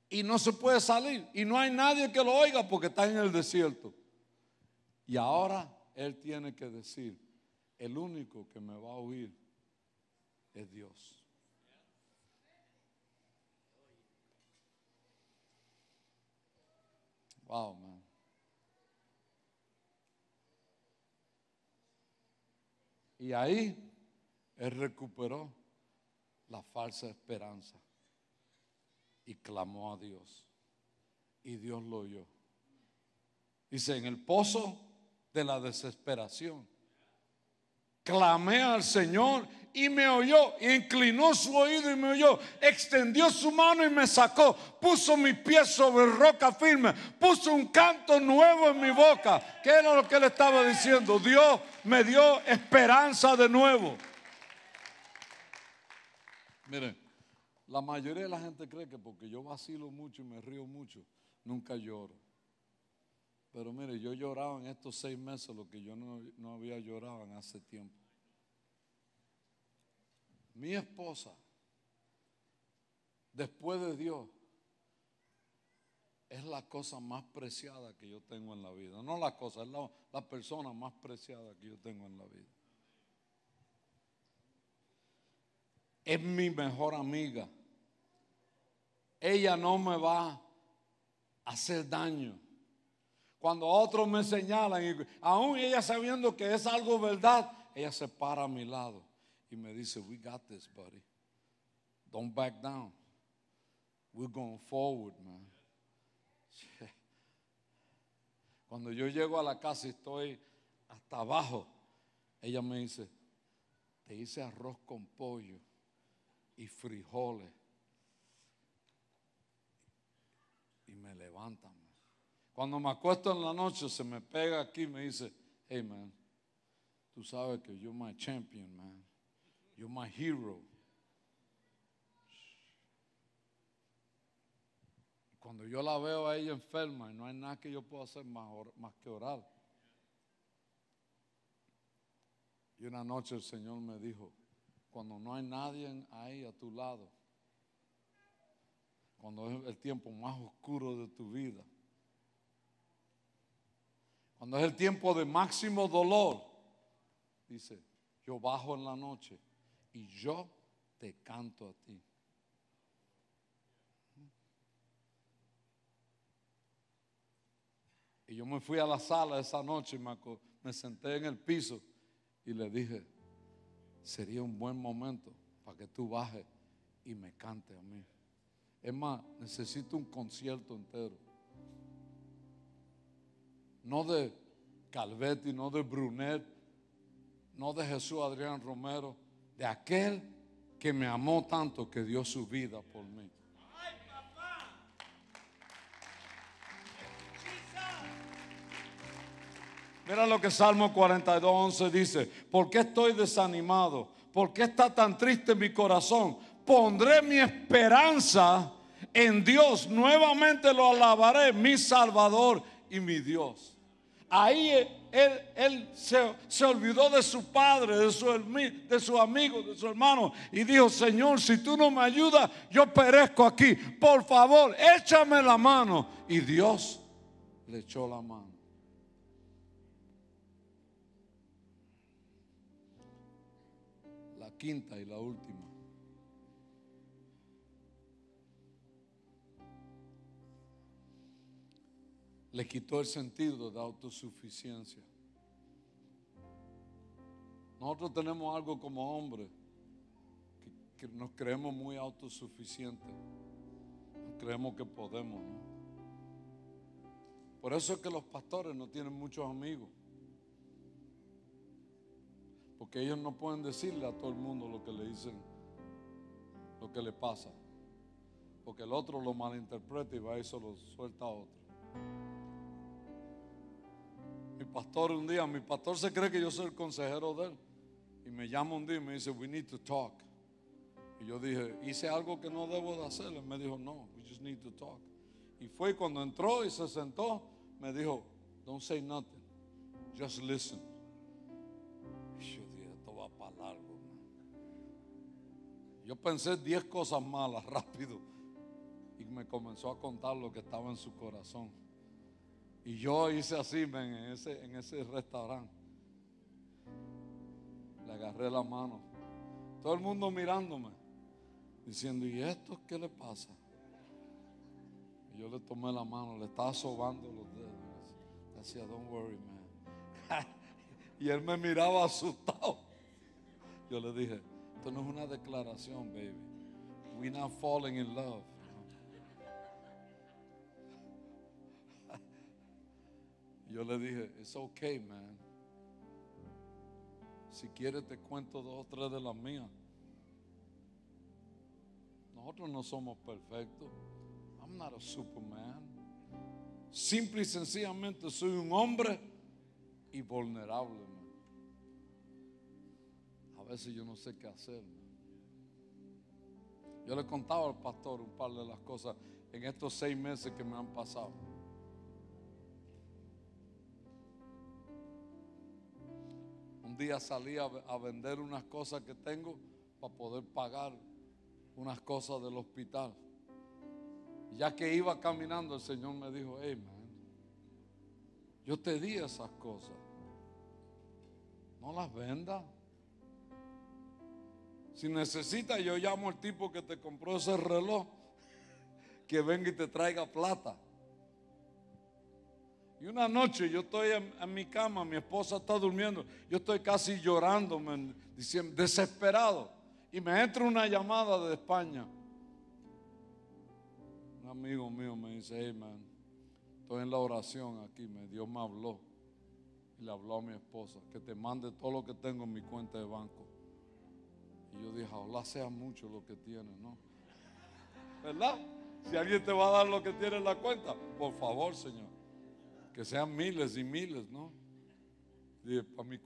Y no se puede salir. Y no hay nadie que lo oiga porque está en el desierto. Y ahora él tiene que decir, el único que me va a oír es Dios. Wow, man. Y ahí él recuperó la falsa esperanza y clamó a Dios. Y Dios lo oyó. Dice, en el pozo de la desesperación. Clamé al Señor y me oyó, inclinó su oído y me oyó, extendió su mano y me sacó, puso mis pies sobre roca firme, puso un canto nuevo en mi boca. ¿Qué era lo que él estaba diciendo? Dios me dio esperanza de nuevo. Miren, la mayoría de la gente cree que porque yo vacilo mucho y me río mucho, nunca lloro. Pero mire, yo lloraba en estos seis meses lo que yo no, había llorado en hace tiempo. Mi esposa, después de Dios, es la cosa más preciada que yo tengo en la vida. No la cosa, es la persona más preciada que yo tengo en la vida. Es mi mejor amiga. Ella no me va a hacer daño cuando otros me señalan, aún ella sabiendo que es algo verdad, ella se para a mi lado y me dice, we got this, buddy. Don't back down. We're going forward, man. *laughs* Cuando yo llego a la casa y estoy hasta abajo, ella me dice, te hice arroz con pollo y frijoles. Y me levantan. Cuando me acuesto en la noche, se me pega aquí y me dice, hey man, tú sabes que you're my champion, man. You're my hero. Cuando yo la veo a ella enferma y no hay nada que yo pueda hacer más que orar. Y una noche el Señor me dijo, cuando no hay nadie ahí a tu lado, cuando es el tiempo más oscuro de tu vida, cuando es el tiempo de máximo dolor, dice, yo bajo en la noche y yo te canto a ti. Y yo me fui a la sala esa noche, me, me senté en el piso y le dije, sería un buen momento para que tú bajes y me cantes a mí. Es más, necesito un concierto entero no de Calvetti, no de Brunet, no de Jesús Adrián Romero, de aquel que me amó tanto que dio su vida por mí. Mira lo que Salmo 42, 11 dice. ¿Por qué estoy desanimado? ¿Por qué está tan triste mi corazón? Pondré mi esperanza en Dios. Nuevamente lo alabaré, mi Salvador y mi Dios. Ahí él, él se, se, olvidó de su padre, de su, de su amigo, de su hermano. Y dijo, Señor, si tú no me ayudas, yo perezco aquí. Por favor, échame la mano. Y Dios le echó la mano. La quinta y la última. le quitó el sentido de autosuficiencia. Nosotros tenemos algo como hombres que, nos creemos muy autosuficientes. creemos que podemos. Por eso es que los pastores no tienen muchos amigos. Porque ellos no pueden decirle a todo el mundo lo que le dicen, lo que le pasa. Porque el otro lo malinterpreta y va y se lo suelta a otro mi pastor un día, mi pastor se cree que yo soy el consejero de él. Y me llama un día y me dice, we need to talk. Y yo dije, hice algo que no debo de hacer. me dijo, no, we just need to talk. Y fue cuando entró y se sentó, me dijo, don't say nothing, just listen. yo va para largo. Yo pensé 10 cosas malas *laughs* rápido. Y me comenzó a contar lo que estaba en su corazón. Y yo hice así, en ese, en ese restaurante. Le agarré la mano. Todo el mundo mirándome, diciendo, ¿y esto qué le pasa? Y yo le tomé la mano, le estaba sobando los dedos. Le decía, don't worry, man. *laughs* y él me miraba asustado. Yo le dije, esto no es una declaración, baby. We're not falling in love. yo le dije, it's okay, man. Si quieres te cuento dos o tres de las mías. Nosotros no somos perfectos. I'm not a superman. Simple y sencillamente soy un hombre y vulnerable. Man. A veces yo no sé qué hacer. Man. Yo le contaba al pastor un par de las cosas en estos seis meses que me han pasado. Un día salí a, vender unas cosas que tengo para poder pagar unas cosas del hospital. Ya que iba caminando, el Señor me dijo, yo te di esas cosas. No las venda Si necesitas, yo llamo al tipo que te compró ese reloj, que venga y te traiga plata. Y una noche yo estoy en, mi cama, mi esposa está durmiendo, yo estoy casi llorando, diciendo, desesperado. Y me entra una llamada de España. Un amigo mío me dice, hey man, estoy en la oración aquí, Dios me habló. Y le habló a mi esposa, que te mande todo lo que tengo en mi cuenta de banco. Y yo dije, ojalá sea mucho lo que tiene, ¿no? ¿Verdad? Si alguien te va a dar lo que tiene en la cuenta, por favor, Señor que sean miles y miles, ¿no? Para mi,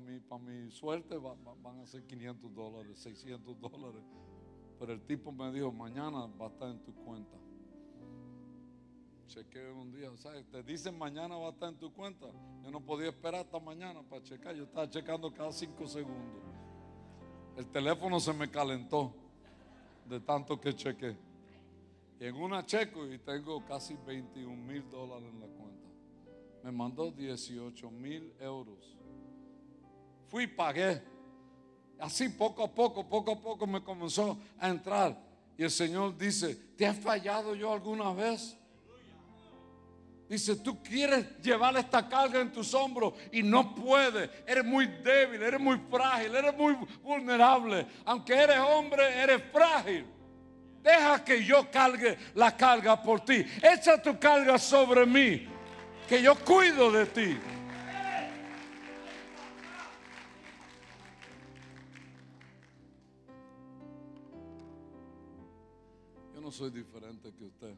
mi, mi, suerte van a ser 500 dólares, 600 dólares. Pero el tipo me dijo, mañana va a estar en tu cuenta. Chequeé un día, ¿sabes? Te dicen mañana va a estar en tu cuenta. Yo no podía esperar hasta mañana para checar. Yo estaba checando cada cinco segundos. El teléfono se me calentó de tanto que chequé. Y en una checo y tengo casi 21 mil dólares en la cuenta me mandó 18 mil euros. Fui y pagué. Así poco a poco, poco a poco me comenzó a entrar. Y el Señor dice, ¿te he fallado yo alguna vez? Dice, tú quieres llevar esta carga en tus hombros y no puedes. Eres muy débil, eres muy frágil, eres muy vulnerable. Aunque eres hombre, eres frágil. Deja que yo cargue la carga por ti. Echa tu carga sobre mí que yo cuido de ti. Yo no soy diferente que usted.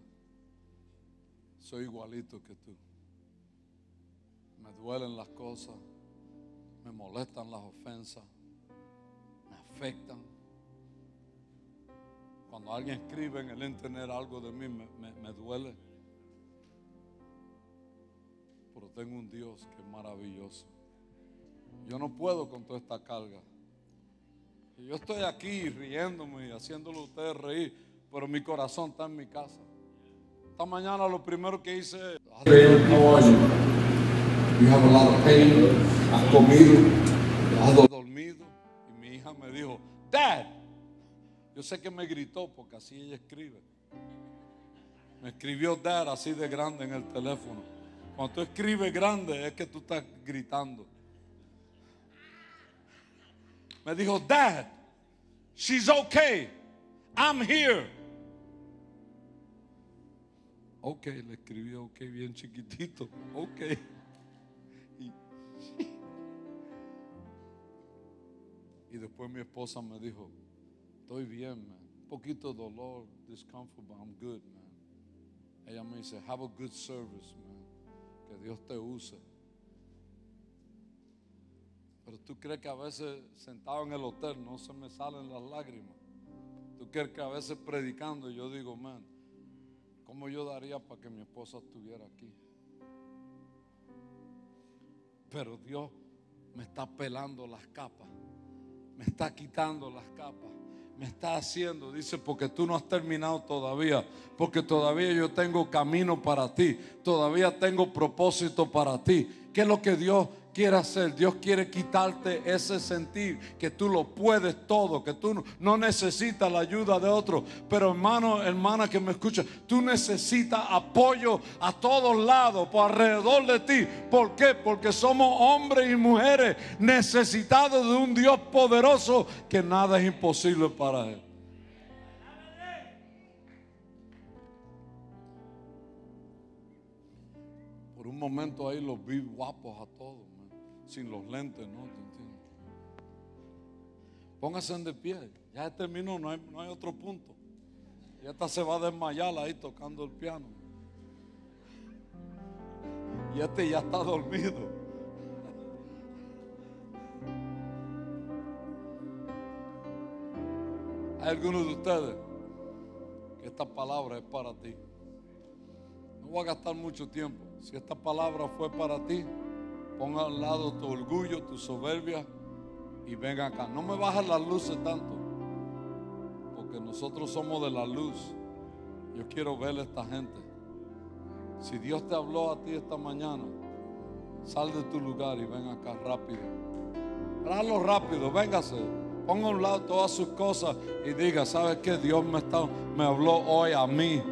Soy igualito que tú. Me duelen las cosas, me molestan las ofensas, me afectan. Cuando alguien escribe en el internet algo de mí, me, me duele pero tengo un Dios que es maravilloso. Yo no puedo con toda esta carga. yo estoy aquí riéndome y haciéndolo a ustedes reír, pero mi corazón está en mi casa. Esta mañana lo primero que hice You have a lot of pain. comido. Has dormido. Y mi hija me dijo, Dad. Yo sé que me gritó porque así ella escribe. Me escribió Dad así de grande en el teléfono. Cuando tú escribes grande es que tú estás gritando. Me dijo, Dad, she's okay. I'm here. Ok, le escribí ok bien chiquitito. Ok. Y, después mi esposa me dijo, estoy bien, man. Un poquito dolor, discomfort, but I'm good, man. Ella me dice, have a good service, man que Dios te use. Pero tú crees que a veces sentado en el hotel no se me salen las lágrimas. Tú crees que a veces predicando yo digo, man, ¿cómo yo daría para que mi esposa estuviera aquí? Pero Dios me está pelando las capas, me está quitando las capas me está haciendo. Dice, porque tú no has terminado todavía, porque todavía yo tengo camino para ti, todavía tengo propósito para ti. ¿Qué es lo que Dios quiere hacer. Dios quiere quitarte ese sentir que tú lo puedes todo, que tú no necesitas la ayuda de otro. Pero hermano, hermana que me escucha, tú necesitas apoyo a todos lados, por alrededor de ti. ¿Por qué? Porque somos hombres y mujeres necesitados de un Dios poderoso que nada es imposible para Él. Por un momento ahí los vi guapos a todos sin los lentes, ¿no? ¿Te entiendes? Póngase de pie. Ya terminó, no hay, no hay otro punto. Y esta se va a desmayar ahí tocando el piano. Y este ya está dormido. Hay algunos de ustedes que esta palabra es para ti. No voy a gastar mucho tiempo. Si esta palabra fue para ti, Ponga a un lado tu orgullo, tu soberbia y venga acá. No me bajes las luces tanto, porque nosotros somos de la luz. Yo quiero ver a esta gente. Si Dios te habló a ti esta mañana, sal de tu lugar y ven acá rápido. Hazlo rápido, véngase. Ponga a un lado todas sus cosas y diga, ¿sabes qué? Dios me, está, me habló hoy a mí.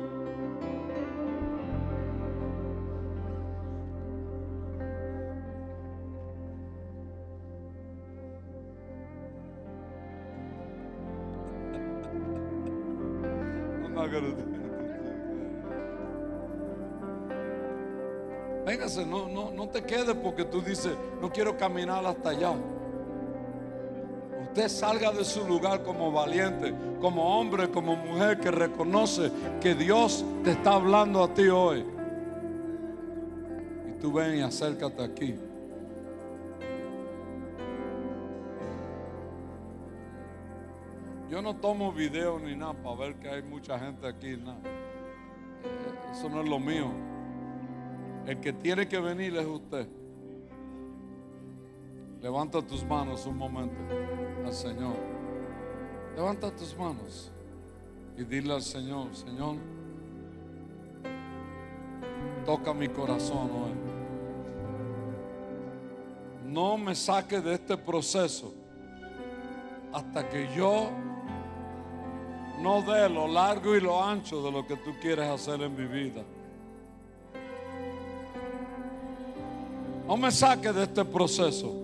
caminar hasta allá. Usted salga de su lugar como valiente, como hombre, como mujer que reconoce que Dios te está hablando a ti hoy. Y tú ven y acércate aquí. Yo no tomo video ni nada para ver que hay mucha gente aquí. Nada. Eh, eso no es lo mío. El que tiene que venir es usted. Levanta tus manos un momento al Señor. Levanta tus manos y dile al Señor, Señor, toca mi corazón No me saque de este proceso hasta que yo no dé lo largo y lo ancho de lo que tú quieres hacer en mi vida. No me saque de este proceso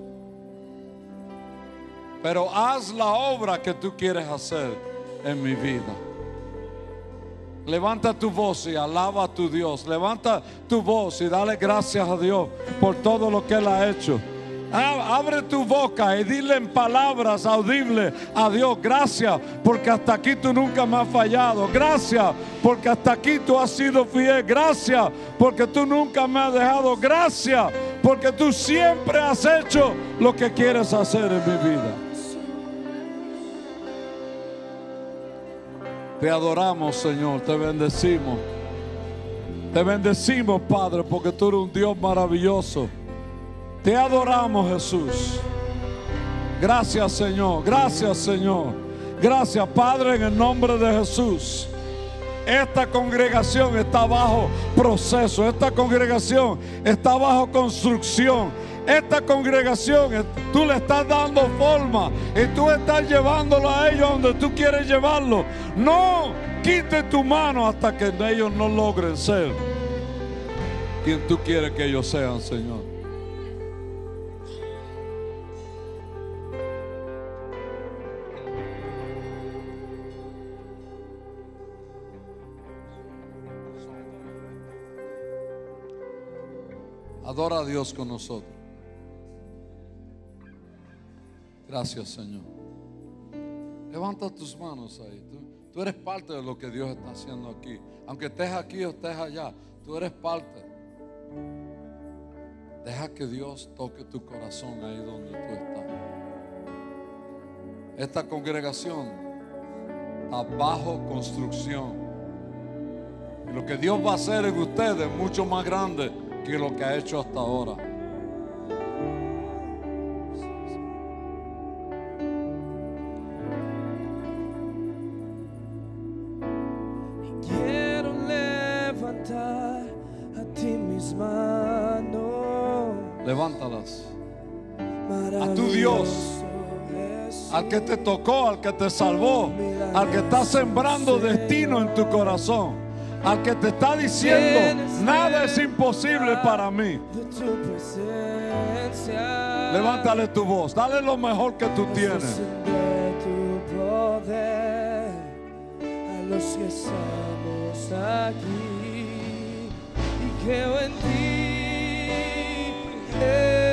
pero haz la obra que tú quieres hacer en mi vida. Levanta tu voz y alaba a tu Dios. Levanta tu voz y dale gracias a Dios por todo lo que Él ha hecho. Ah, abre tu boca y dile en palabras audibles a Dios, gracias porque hasta aquí tú nunca me has fallado. Gracias porque hasta aquí tú has sido fiel. Gracias porque tú nunca me has dejado. Gracias porque tú siempre has hecho lo que quieres hacer en mi vida. Te adoramos, Señor, te bendecimos. Te bendecimos, Padre, porque tú eres un Dios maravilloso. Te adoramos, Jesús. Gracias, Señor. Gracias, Señor. Gracias, Padre, en el nombre de Jesús. Esta congregación está bajo proceso. Esta congregación está bajo construcción esta congregación, eh, tú le estás dando forma y tú estás llevándolo a ellos donde tú quieres llevarlo. No quite tu mano hasta que ellos no logren ser quien tú quieres que ellos sean, Señor. Adora a Dios con nosotros. Gracias, Señor. Levanta tus manos ahí. Tú, eres parte de lo que Dios está haciendo aquí. Aunque estés aquí o estés allá, tú eres parte. Deja que Dios toque tu corazón ahí donde tú estás. Esta congregación está bajo construcción. lo que Dios va a hacer en ustedes es mucho más grande que lo que ha hecho hasta ahora. que te tocó, al que te salvó, al que está sembrando destino en tu corazón, al que te está diciendo, nada es imposible para mí. Levántale tu voz, dale lo mejor que tú tienes. los que estamos aquí y creo en ti. Eh.